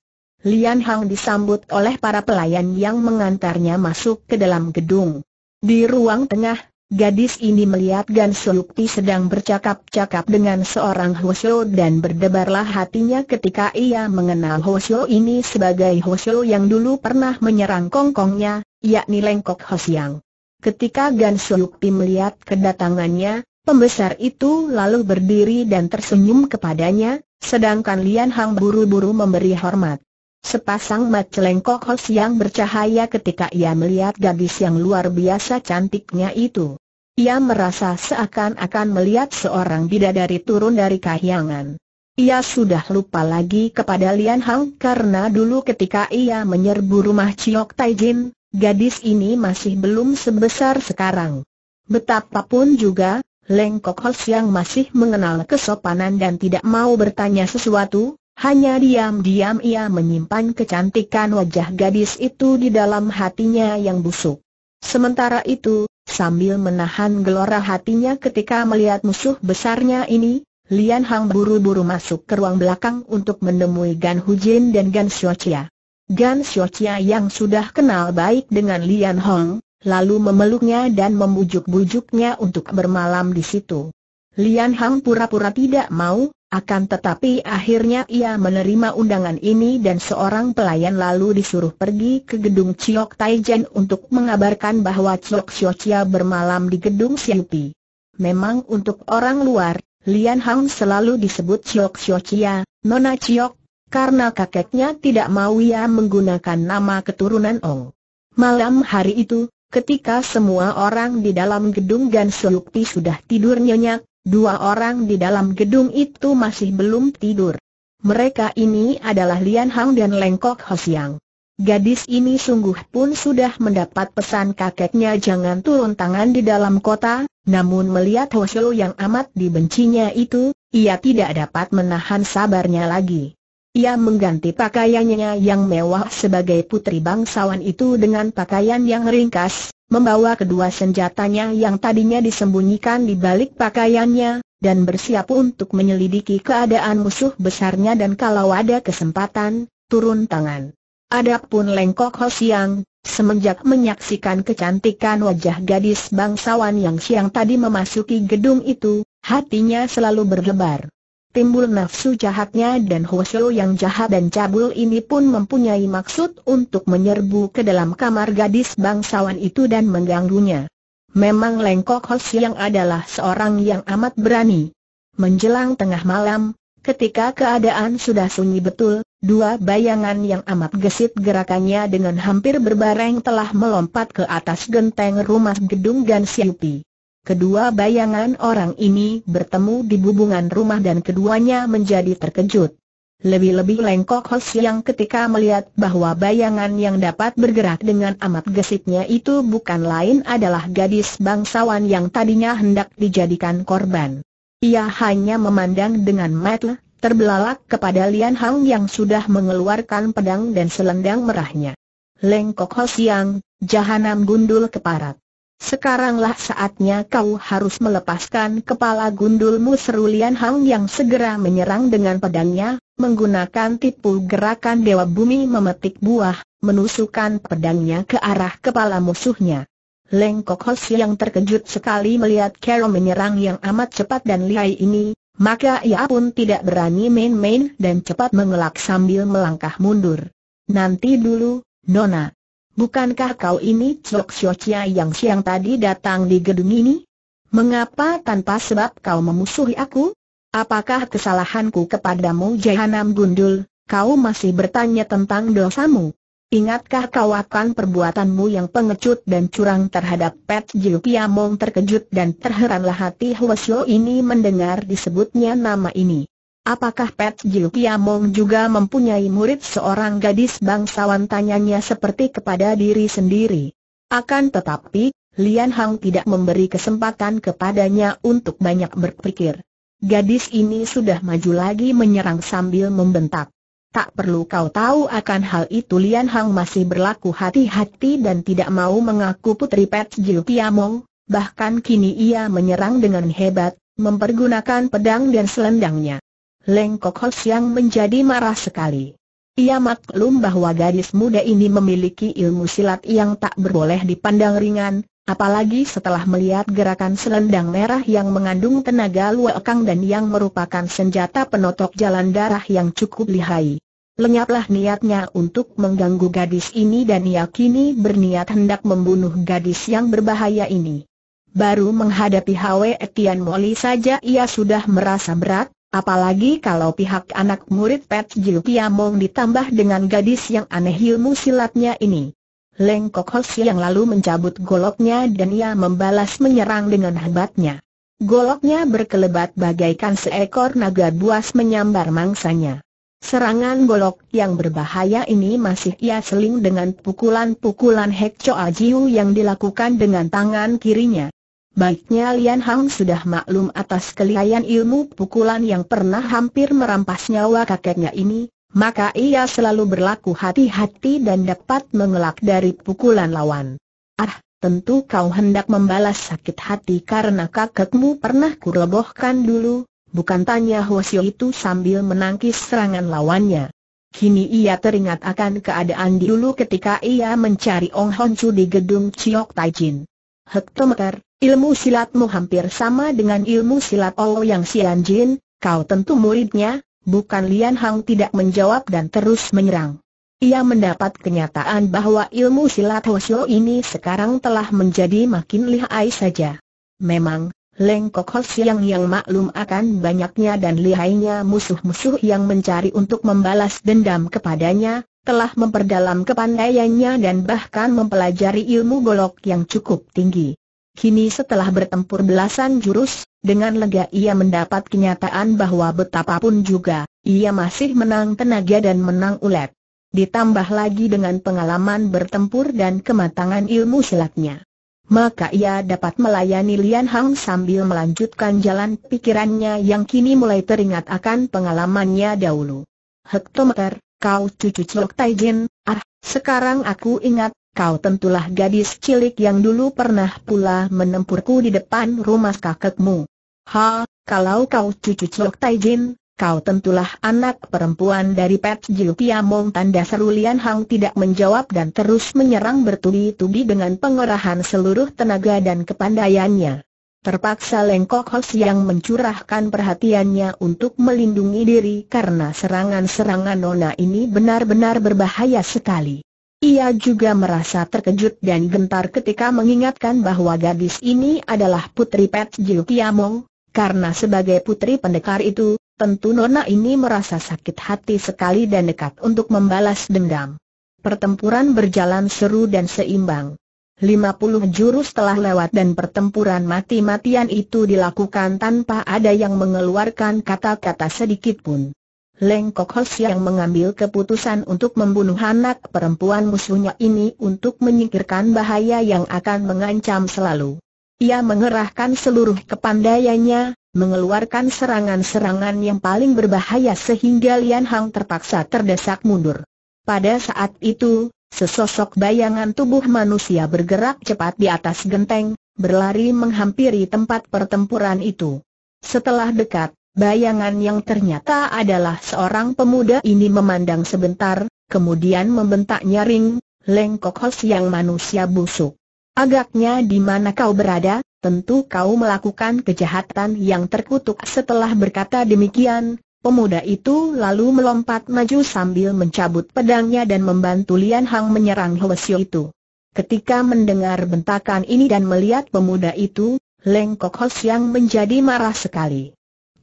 Lian Hang disambut oleh para pelayan yang mengantarnya masuk ke dalam gedung. Di ruang tengah, gadis ini melihat Gan Suyukti sedang bercakap-cakap dengan seorang Hwasyo dan berdebarlah hatinya ketika ia mengenal Hwasyo ini sebagai Hwasyo yang dulu pernah menyerang kongkongnya, yakni Lengkok Hosiang. Ketika Gan Pi melihat kedatangannya, pembesar itu lalu berdiri dan tersenyum kepadanya, sedangkan Lian Hang buru-buru memberi hormat. Sepasang mata lengkok hos yang bercahaya ketika ia melihat gadis yang luar biasa cantiknya itu. Ia merasa seakan-akan melihat seorang bidadari turun dari kahyangan. Ia sudah lupa lagi kepada Lian Hang karena dulu ketika ia menyerbu rumah Chiok Taijin, Gadis ini masih belum sebesar sekarang. Betapapun juga, Leng Kok Hos yang masih mengenal kesopanan dan tidak mau bertanya sesuatu, hanya diam-diam ia menyimpan kecantikan wajah gadis itu di dalam hatinya yang busuk. Sementara itu, sambil menahan gelora hatinya ketika melihat musuh besarnya ini, Lian Hang buru-buru masuk ke ruang belakang untuk menemui Gan Hujin dan Gan Xiaochia. Gan Xiaoqia yang sudah kenal baik dengan Lian Hong, lalu memeluknya dan membujuk-bujuknya untuk bermalam di situ. Lian Hong pura-pura tidak mau, akan tetapi akhirnya ia menerima undangan ini dan seorang pelayan lalu disuruh pergi ke gedung Chiok Taijen untuk mengabarkan bahwa Chiok Xiaoqia bermalam di gedung Siupi. Memang untuk orang luar, Lian Hong selalu disebut Chiok Xiaoqia, Nona Chiok karena kakeknya tidak mau ia menggunakan nama keturunan Ong. Malam hari itu, ketika semua orang di dalam gedung Gan sudah tidur nyenyak, dua orang di dalam gedung itu masih belum tidur. Mereka ini adalah Lian Hang dan Lengkok Hosiang. Gadis ini sungguh pun sudah mendapat pesan kakeknya jangan turun tangan di dalam kota, namun melihat Hosyo yang amat dibencinya itu, ia tidak dapat menahan sabarnya lagi. Ia mengganti pakaiannya yang mewah sebagai putri bangsawan itu dengan pakaian yang ringkas, membawa kedua senjatanya yang tadinya disembunyikan di balik pakaiannya, dan bersiap untuk menyelidiki keadaan musuh besarnya dan kalau ada kesempatan, turun tangan. Adapun Lengkok Ho Siang, semenjak menyaksikan kecantikan wajah gadis bangsawan yang siang tadi memasuki gedung itu, hatinya selalu berdebar timbul nafsu jahatnya dan Hoshio yang jahat dan cabul ini pun mempunyai maksud untuk menyerbu ke dalam kamar gadis bangsawan itu dan mengganggunya. Memang Lengkok Hoshio yang adalah seorang yang amat berani. Menjelang tengah malam, ketika keadaan sudah sunyi betul, dua bayangan yang amat gesit gerakannya dengan hampir berbareng telah melompat ke atas genteng rumah gedung Gansiupi. Kedua bayangan orang ini bertemu di bubungan rumah dan keduanya menjadi terkejut. Lebih-lebih Lengkok Hos yang ketika melihat bahwa bayangan yang dapat bergerak dengan amat gesitnya itu bukan lain adalah gadis bangsawan yang tadinya hendak dijadikan korban. Ia hanya memandang dengan mata terbelalak kepada Lian Hang yang sudah mengeluarkan pedang dan selendang merahnya. Lengkok Hos yang, jahanam gundul keparat. Sekaranglah saatnya kau harus melepaskan kepala gundulmu seru Lian Hang yang segera menyerang dengan pedangnya, menggunakan tipu gerakan Dewa Bumi memetik buah, menusukkan pedangnya ke arah kepala musuhnya. Lengkok Kok Hos yang terkejut sekali melihat Kero menyerang yang amat cepat dan lihai ini, maka ia pun tidak berani main-main dan cepat mengelak sambil melangkah mundur. Nanti dulu, Nona. Bukankah kau ini Chok Siocia yang siang tadi datang di gedung ini? Mengapa tanpa sebab kau memusuhi aku? Apakah kesalahanku kepadamu Jahanam Gundul? Kau masih bertanya tentang dosamu. Ingatkah kau akan perbuatanmu yang pengecut dan curang terhadap Pet Jiu Piamong terkejut dan terheranlah hati Hwasyo ini mendengar disebutnya nama ini. Apakah Pet Jiu Kiamong juga mempunyai murid seorang gadis bangsawan tanyanya seperti kepada diri sendiri? Akan tetapi, Lian Hang tidak memberi kesempatan kepadanya untuk banyak berpikir. Gadis ini sudah maju lagi menyerang sambil membentak. Tak perlu kau tahu akan hal itu Lian Hang masih berlaku hati-hati dan tidak mau mengaku putri Pet Jiu Kiamong, bahkan kini ia menyerang dengan hebat, mempergunakan pedang dan selendangnya. Leng Kok yang menjadi marah sekali. Ia maklum bahwa gadis muda ini memiliki ilmu silat yang tak berboleh dipandang ringan, apalagi setelah melihat gerakan selendang merah yang mengandung tenaga luakang dan yang merupakan senjata penotok jalan darah yang cukup lihai. Lenyaplah niatnya untuk mengganggu gadis ini dan ia kini berniat hendak membunuh gadis yang berbahaya ini. Baru menghadapi Hwe Etian Moli saja ia sudah merasa berat, Apalagi kalau pihak anak murid Pet Jiu Kiamong ditambah dengan gadis yang aneh ilmu silatnya ini. Leng Kok yang lalu mencabut goloknya dan ia membalas menyerang dengan hebatnya. Goloknya berkelebat bagaikan seekor naga buas menyambar mangsanya. Serangan golok yang berbahaya ini masih ia seling dengan pukulan-pukulan Hek Choa Jiu yang dilakukan dengan tangan kirinya. Baiknya Lian Hang sudah maklum atas kelihayan ilmu pukulan yang pernah hampir merampas nyawa kakeknya ini, maka ia selalu berlaku hati-hati dan dapat mengelak dari pukulan lawan. Ah, tentu kau hendak membalas sakit hati karena kakekmu pernah kurebohkan dulu, bukan tanya Hwasyo itu sambil menangkis serangan lawannya. Kini ia teringat akan keadaan dulu ketika ia mencari Ong Hon di gedung Chiok Taijin. Hektometer, Ilmu silatmu hampir sama dengan ilmu silat Ol yang Sian Jin, kau tentu muridnya, bukan Lian Hang tidak menjawab dan terus menyerang. Ia mendapat kenyataan bahwa ilmu silat Hoshio ini sekarang telah menjadi makin lihai saja. Memang, lengkok Kok yang maklum akan banyaknya dan lihainya musuh-musuh yang mencari untuk membalas dendam kepadanya, telah memperdalam kepandaiannya dan bahkan mempelajari ilmu golok yang cukup tinggi. Kini setelah bertempur belasan jurus, dengan lega ia mendapat kenyataan bahwa betapapun juga, ia masih menang tenaga dan menang ulet. Ditambah lagi dengan pengalaman bertempur dan kematangan ilmu silatnya. Maka ia dapat melayani Lian Hang sambil melanjutkan jalan pikirannya yang kini mulai teringat akan pengalamannya dahulu. Hektometer, kau cucu Clok Taijin, ah, sekarang aku ingat, kau tentulah gadis cilik yang dulu pernah pula menempurku di depan rumah kakekmu. Ha, kalau kau cucu Cok Tai kau tentulah anak perempuan dari Pet Jiu Mong tanda seru Lian Hang tidak menjawab dan terus menyerang bertubi-tubi dengan pengerahan seluruh tenaga dan kepandaiannya. Terpaksa Lengkok Hos yang mencurahkan perhatiannya untuk melindungi diri karena serangan-serangan Nona ini benar-benar berbahaya sekali. Ia juga merasa terkejut dan gentar ketika mengingatkan bahwa gadis ini adalah putri Pet Jiu Tiamong, karena sebagai putri pendekar itu, tentu Nona ini merasa sakit hati sekali dan dekat untuk membalas dendam. Pertempuran berjalan seru dan seimbang. 50 jurus telah lewat dan pertempuran mati-matian itu dilakukan tanpa ada yang mengeluarkan kata-kata sedikit pun. Lengkok Kok Hos yang mengambil keputusan untuk membunuh anak perempuan musuhnya ini untuk menyingkirkan bahaya yang akan mengancam selalu. Ia mengerahkan seluruh kepandaiannya, mengeluarkan serangan-serangan yang paling berbahaya sehingga Lian Hang terpaksa terdesak mundur. Pada saat itu, sesosok bayangan tubuh manusia bergerak cepat di atas genteng, berlari menghampiri tempat pertempuran itu. Setelah dekat, Bayangan yang ternyata adalah seorang pemuda ini memandang sebentar, kemudian membentak nyaring, Lengkok Hos yang manusia busuk. Agaknya di mana kau berada, tentu kau melakukan kejahatan yang terkutuk setelah berkata demikian. Pemuda itu lalu melompat maju sambil mencabut pedangnya dan membantu Lian Hang menyerang Hwasyo itu. Ketika mendengar bentakan ini dan melihat pemuda itu, Lengkok Hos yang menjadi marah sekali.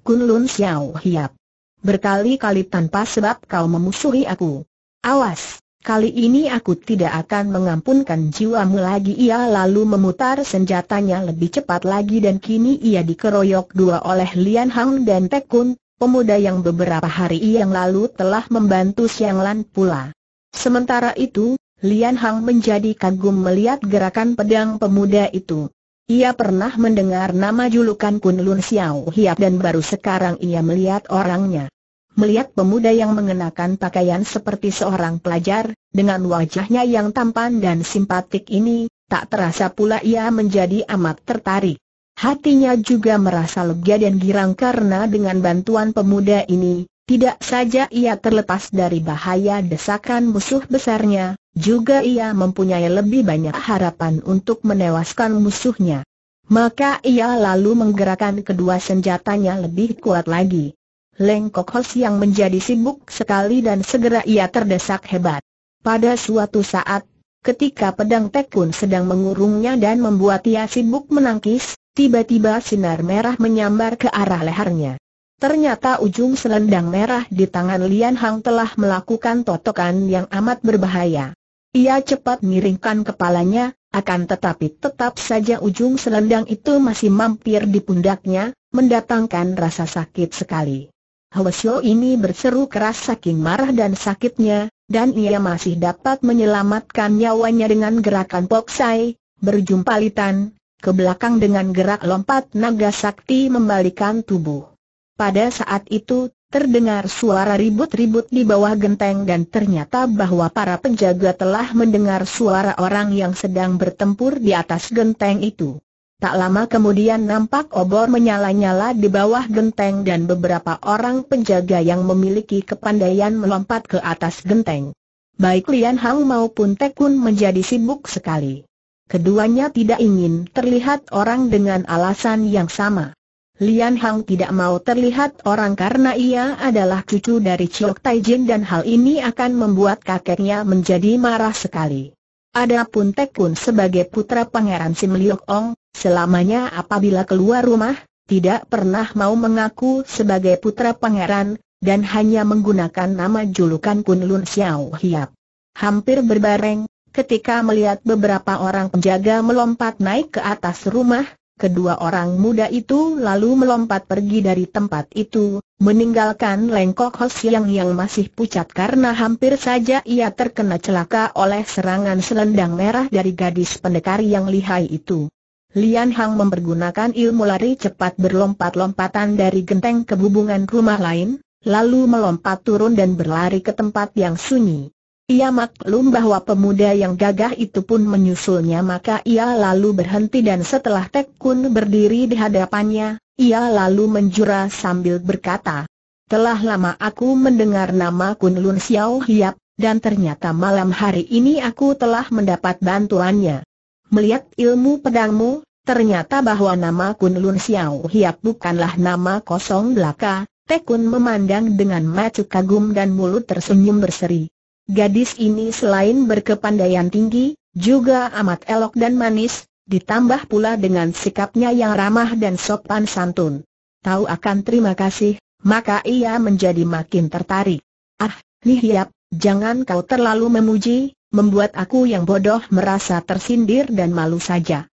Kunlun Xiao Hiap. Berkali-kali tanpa sebab kau memusuhi aku. Awas, kali ini aku tidak akan mengampunkan jiwamu lagi. Ia lalu memutar senjatanya lebih cepat lagi dan kini ia dikeroyok dua oleh Lian Hang dan Tekun, pemuda yang beberapa hari yang lalu telah membantu Xiang Lan pula. Sementara itu, Lian Hang menjadi kagum melihat gerakan pedang pemuda itu. Ia pernah mendengar nama julukan Kun Lun Xiao Hiap dan baru sekarang ia melihat orangnya. Melihat pemuda yang mengenakan pakaian seperti seorang pelajar, dengan wajahnya yang tampan dan simpatik ini, tak terasa pula ia menjadi amat tertarik. Hatinya juga merasa lega dan girang karena dengan bantuan pemuda ini, tidak saja ia terlepas dari bahaya desakan musuh besarnya, juga ia mempunyai lebih banyak harapan untuk menewaskan musuhnya. Maka ia lalu menggerakkan kedua senjatanya lebih kuat lagi. Leng Kok Hos yang menjadi sibuk sekali dan segera ia terdesak hebat. Pada suatu saat, ketika pedang tekun sedang mengurungnya dan membuat ia sibuk menangkis, tiba-tiba sinar merah menyambar ke arah lehernya. Ternyata ujung selendang merah di tangan Lian Hang telah melakukan totokan yang amat berbahaya. Ia cepat miringkan kepalanya, akan tetapi tetap saja ujung selendang itu masih mampir di pundaknya, mendatangkan rasa sakit sekali. Hwasyo ini berseru keras saking marah dan sakitnya, dan ia masih dapat menyelamatkan nyawanya dengan gerakan poksai, berjumpa litan, ke belakang dengan gerak lompat naga sakti membalikan tubuh. Pada saat itu, Terdengar suara ribut-ribut di bawah genteng dan ternyata bahwa para penjaga telah mendengar suara orang yang sedang bertempur di atas genteng itu. Tak lama kemudian nampak obor menyala-nyala di bawah genteng dan beberapa orang penjaga yang memiliki kepandaian melompat ke atas genteng. Baik Lian Hang maupun Tekun menjadi sibuk sekali. Keduanya tidak ingin terlihat orang dengan alasan yang sama. Lian Hang tidak mau terlihat orang karena ia adalah cucu dari Chiok Tai Jin dan hal ini akan membuat kakeknya menjadi marah sekali. Adapun Tek Kun sebagai putra pangeran Sim Liok Ong, selamanya apabila keluar rumah, tidak pernah mau mengaku sebagai putra pangeran, dan hanya menggunakan nama julukan Kun Lun Xiao Hiap. Hampir berbareng, ketika melihat beberapa orang penjaga melompat naik ke atas rumah, kedua orang muda itu lalu melompat pergi dari tempat itu, meninggalkan Lengkok hos yang masih pucat karena hampir saja ia terkena celaka oleh serangan selendang merah dari gadis pendekar yang lihai itu. Lian Hang mempergunakan ilmu lari cepat berlompat-lompatan dari genteng ke bubungan rumah lain, lalu melompat turun dan berlari ke tempat yang sunyi. Ia maklum bahwa pemuda yang gagah itu pun menyusulnya maka ia lalu berhenti dan setelah Tek Kun berdiri di hadapannya, ia lalu menjura sambil berkata, Telah lama aku mendengar nama Kun Lun Xiao Hiap, dan ternyata malam hari ini aku telah mendapat bantuannya. Melihat ilmu pedangmu, ternyata bahwa nama Kun Lun Xiao Hiap bukanlah nama kosong belaka, Tekun memandang dengan mata kagum dan mulut tersenyum berseri. Gadis ini selain berkepandaian tinggi, juga amat elok dan manis, ditambah pula dengan sikapnya yang ramah dan sopan santun. Tahu akan terima kasih, maka ia menjadi makin tertarik. Ah, Lihiap, jangan kau terlalu memuji, membuat aku yang bodoh merasa tersindir dan malu saja.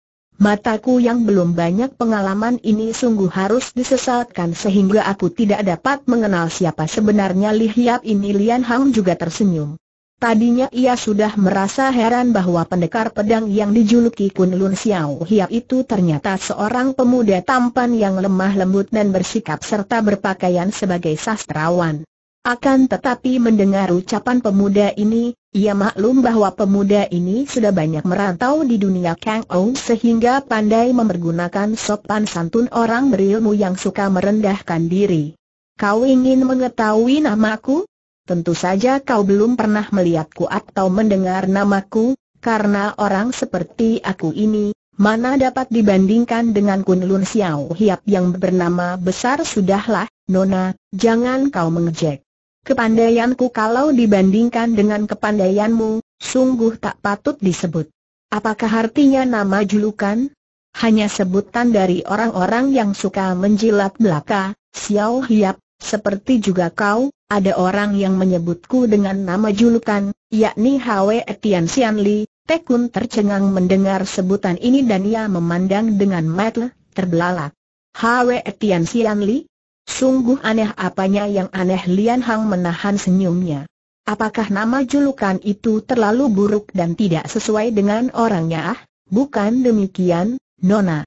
Mataku yang belum banyak pengalaman ini sungguh harus disesatkan sehingga aku tidak dapat mengenal siapa sebenarnya Li Hiap ini Lian Hang juga tersenyum. Tadinya ia sudah merasa heran bahwa pendekar pedang yang dijuluki Kun Lun Xiao Hiap itu ternyata seorang pemuda tampan yang lemah lembut dan bersikap serta berpakaian sebagai sastrawan. Akan tetapi mendengar ucapan pemuda ini, ia maklum bahwa pemuda ini sudah banyak merantau di dunia Kang Ou sehingga pandai mempergunakan sopan santun orang berilmu yang suka merendahkan diri. Kau ingin mengetahui namaku? Tentu saja kau belum pernah melihatku atau mendengar namaku, karena orang seperti aku ini, mana dapat dibandingkan dengan Kunlun Xiao Hiap yang bernama besar sudahlah, Nona, jangan kau mengejek. Kepandaianku kalau dibandingkan dengan kepandaianmu, sungguh tak patut disebut. Apakah artinya nama julukan? Hanya sebutan dari orang-orang yang suka menjilat belaka, Xiao Hiap, seperti juga kau, ada orang yang menyebutku dengan nama julukan, yakni Hwe Etian Sian Li, Tekun tercengang mendengar sebutan ini dan ia memandang dengan mata terbelalak. Hwe Etian Sian Li, Sungguh aneh apanya yang aneh Lian Hang menahan senyumnya. Apakah nama julukan itu terlalu buruk dan tidak sesuai dengan orangnya ah? Bukan demikian, Nona.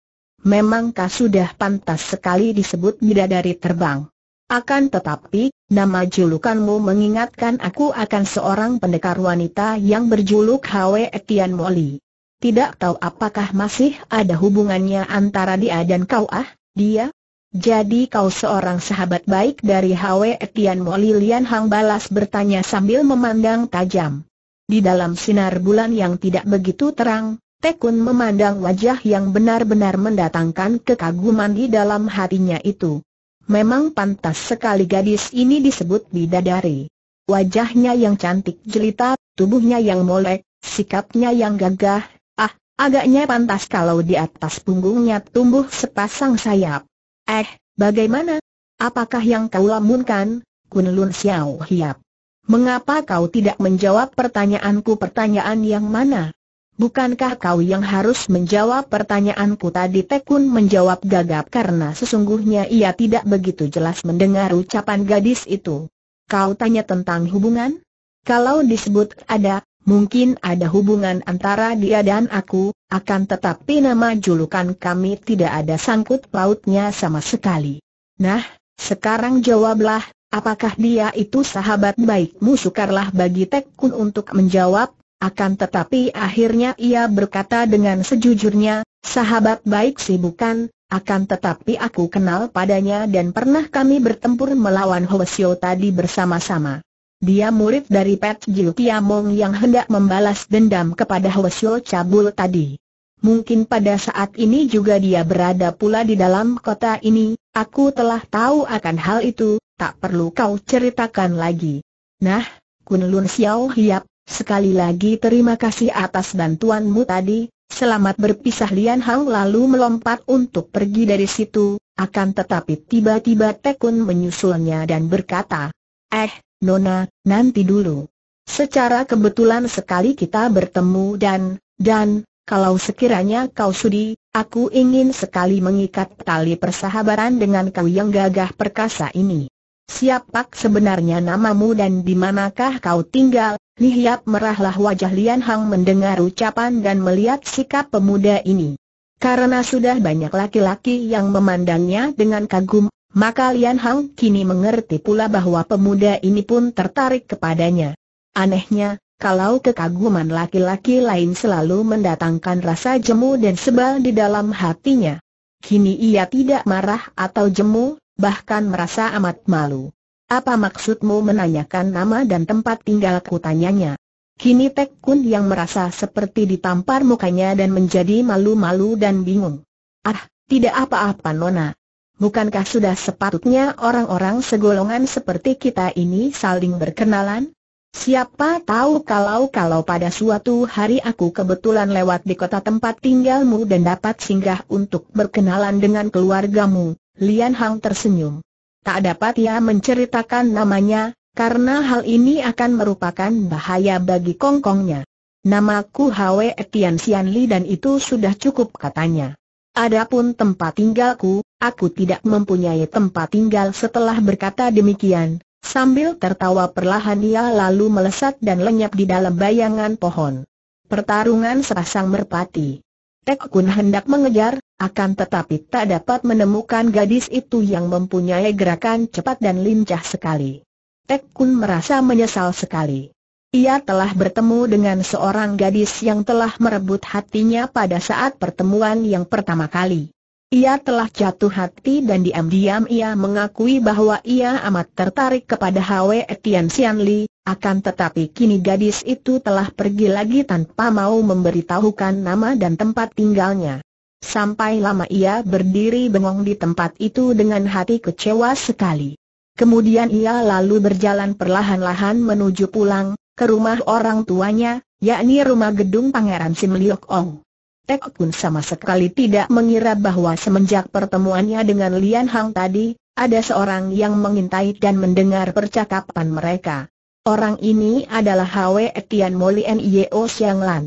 Memangkah sudah pantas sekali disebut bidadari terbang? Akan tetapi, nama julukanmu mengingatkan aku akan seorang pendekar wanita yang berjuluk Hwe Etian Moli. Tidak tahu apakah masih ada hubungannya antara dia dan kau ah? Dia, jadi kau seorang sahabat baik dari Hwe Etian Moli Lian Hang balas bertanya sambil memandang tajam. Di dalam sinar bulan yang tidak begitu terang, Tekun memandang wajah yang benar-benar mendatangkan kekaguman di dalam hatinya itu. Memang pantas sekali gadis ini disebut bidadari. Wajahnya yang cantik jelita, tubuhnya yang molek, sikapnya yang gagah, ah, agaknya pantas kalau di atas punggungnya tumbuh sepasang sayap. Eh, bagaimana? Apakah yang kau lamunkan, Kunlun Xiao Hiap? Mengapa kau tidak menjawab pertanyaanku pertanyaan yang mana? Bukankah kau yang harus menjawab pertanyaanku tadi Tekun menjawab gagap karena sesungguhnya ia tidak begitu jelas mendengar ucapan gadis itu. Kau tanya tentang hubungan? Kalau disebut ada, Mungkin ada hubungan antara dia dan aku, akan tetapi nama julukan kami tidak ada sangkut pautnya sama sekali. Nah, sekarang jawablah, apakah dia itu sahabat baikmu? Sukarlah bagi Tekun untuk menjawab, akan tetapi akhirnya ia berkata dengan sejujurnya, sahabat baik sih bukan, akan tetapi aku kenal padanya dan pernah kami bertempur melawan Hwasyo tadi bersama-sama. Dia murid dari Pet Jiu Tiamong yang hendak membalas dendam kepada Hwasyo Cabul tadi. Mungkin pada saat ini juga dia berada pula di dalam kota ini, aku telah tahu akan hal itu, tak perlu kau ceritakan lagi. Nah, Kunlun Xiao Hiap, sekali lagi terima kasih atas bantuanmu tadi, selamat berpisah Lian Hang lalu melompat untuk pergi dari situ, akan tetapi tiba-tiba Tekun menyusulnya dan berkata, Eh, Nona, nanti dulu. Secara kebetulan sekali kita bertemu dan, dan, kalau sekiranya kau sudi, aku ingin sekali mengikat tali persahabatan dengan kau yang gagah perkasa ini. Siapak sebenarnya namamu dan di manakah kau tinggal? Lihat merahlah wajah Lian Hang mendengar ucapan dan melihat sikap pemuda ini. Karena sudah banyak laki-laki yang memandangnya dengan kagum, maka Lian Hang kini mengerti pula bahwa pemuda ini pun tertarik kepadanya. Anehnya, kalau kekaguman laki-laki lain selalu mendatangkan rasa jemu dan sebal di dalam hatinya. Kini ia tidak marah atau jemu, bahkan merasa amat malu. Apa maksudmu menanyakan nama dan tempat tinggalku tanyanya? Kini Tek Kun yang merasa seperti ditampar mukanya dan menjadi malu-malu dan bingung. Ah, tidak apa-apa Nona. Bukankah sudah sepatutnya orang-orang segolongan seperti kita ini saling berkenalan? Siapa tahu kalau-kalau pada suatu hari aku kebetulan lewat di kota tempat tinggalmu dan dapat singgah untuk berkenalan dengan keluargamu, Lian Hang tersenyum. Tak dapat ia menceritakan namanya, karena hal ini akan merupakan bahaya bagi kongkongnya. Namaku Hwe Etian Xianli dan itu sudah cukup katanya. Adapun tempat tinggalku, aku tidak mempunyai tempat tinggal setelah berkata demikian. Sambil tertawa perlahan ia lalu melesat dan lenyap di dalam bayangan pohon. Pertarungan sepasang merpati. Tek Kun hendak mengejar, akan tetapi tak dapat menemukan gadis itu yang mempunyai gerakan cepat dan lincah sekali. Tek Kun merasa menyesal sekali. Ia telah bertemu dengan seorang gadis yang telah merebut hatinya pada saat pertemuan yang pertama kali. Ia telah jatuh hati dan diam-diam ia mengakui bahwa ia amat tertarik kepada Hwe Etian Sian Li, akan tetapi kini gadis itu telah pergi lagi tanpa mau memberitahukan nama dan tempat tinggalnya. Sampai lama ia berdiri bengong di tempat itu dengan hati kecewa sekali. Kemudian ia lalu berjalan perlahan-lahan menuju pulang, ke rumah orang tuanya, yakni rumah gedung Pangeran Sim Liok Ong. Tek pun sama sekali tidak mengira bahwa semenjak pertemuannya dengan Lian Hang tadi, ada seorang yang mengintai dan mendengar percakapan mereka. Orang ini adalah Hwe Tian Moli Nio Xiang Lan.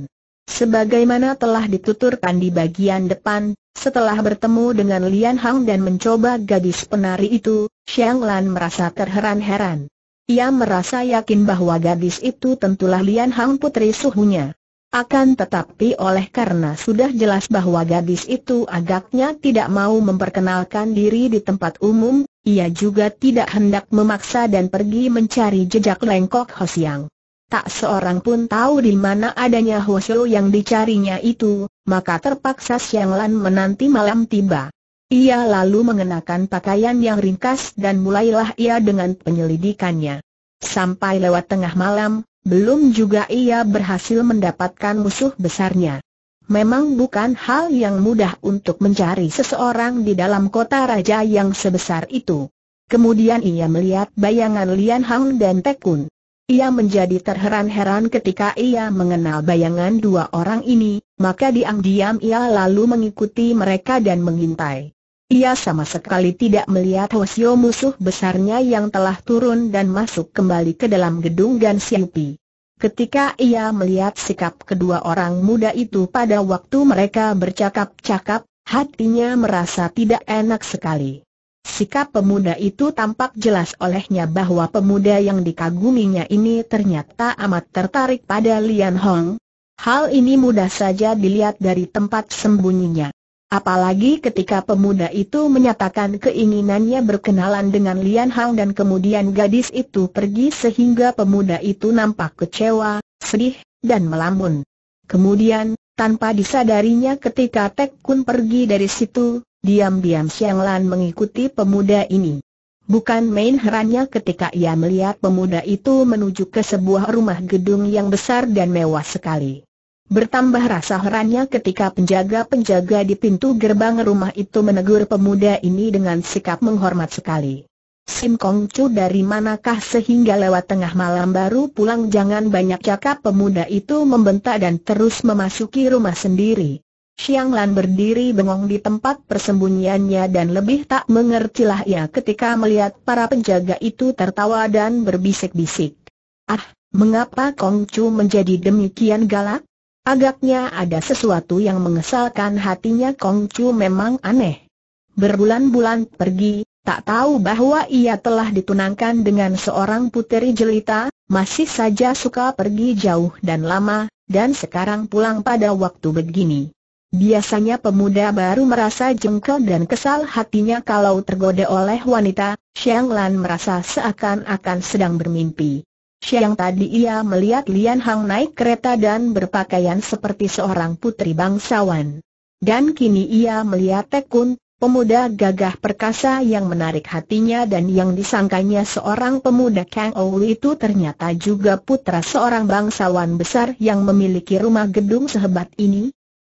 Sebagaimana telah dituturkan di bagian depan, setelah bertemu dengan Lian Hang dan mencoba gadis penari itu, Xiang Lan merasa terheran-heran. Ia merasa yakin bahwa gadis itu tentulah Lian Hang putri suhunya. Akan tetapi oleh karena sudah jelas bahwa gadis itu agaknya tidak mau memperkenalkan diri di tempat umum, ia juga tidak hendak memaksa dan pergi mencari jejak lengkok Hosiang. Tak seorang pun tahu di mana adanya Hosio yang dicarinya itu, maka terpaksa Siang Lan menanti malam tiba. Ia lalu mengenakan pakaian yang ringkas dan mulailah ia dengan penyelidikannya. Sampai lewat tengah malam, belum juga ia berhasil mendapatkan musuh besarnya. Memang bukan hal yang mudah untuk mencari seseorang di dalam kota raja yang sebesar itu. Kemudian ia melihat bayangan Lian Hang dan Tekun. Ia menjadi terheran-heran ketika ia mengenal bayangan dua orang ini, maka diam-diam ia lalu mengikuti mereka dan mengintai. Ia sama sekali tidak melihat Hosio musuh besarnya yang telah turun dan masuk kembali ke dalam gedung Gan Siupi. Ketika ia melihat sikap kedua orang muda itu pada waktu mereka bercakap-cakap, hatinya merasa tidak enak sekali. Sikap pemuda itu tampak jelas olehnya bahwa pemuda yang dikaguminya ini ternyata amat tertarik pada Lian Hong. Hal ini mudah saja dilihat dari tempat sembunyinya. Apalagi ketika pemuda itu menyatakan keinginannya berkenalan dengan Lian Hang dan kemudian gadis itu pergi sehingga pemuda itu nampak kecewa, sedih, dan melamun. Kemudian, tanpa disadarinya ketika Tek Kun pergi dari situ, diam-diam Siang Lan mengikuti pemuda ini. Bukan main herannya ketika ia melihat pemuda itu menuju ke sebuah rumah gedung yang besar dan mewah sekali. Bertambah rasa herannya ketika penjaga-penjaga di pintu gerbang rumah itu menegur pemuda ini dengan sikap menghormat sekali. Sim Kong Chu dari manakah sehingga lewat tengah malam baru pulang jangan banyak cakap pemuda itu membentak dan terus memasuki rumah sendiri. Xiang Lan berdiri bengong di tempat persembunyiannya dan lebih tak mengertilah ia ketika melihat para penjaga itu tertawa dan berbisik-bisik. Ah, mengapa Kong Chu menjadi demikian galak? Agaknya ada sesuatu yang mengesalkan hatinya Kong Chu memang aneh. Berbulan-bulan pergi, tak tahu bahwa ia telah ditunangkan dengan seorang puteri jelita, masih saja suka pergi jauh dan lama, dan sekarang pulang pada waktu begini. Biasanya pemuda baru merasa jengkel dan kesal hatinya kalau tergoda oleh wanita, Xiang Lan merasa seakan-akan sedang bermimpi. Siang tadi ia melihat Lian Hang naik kereta dan berpakaian seperti seorang putri bangsawan. Dan kini ia melihat Tekun, pemuda gagah perkasa yang menarik hatinya dan yang disangkanya seorang pemuda Kang Ou itu ternyata juga putra seorang bangsawan besar yang memiliki rumah gedung sehebat ini,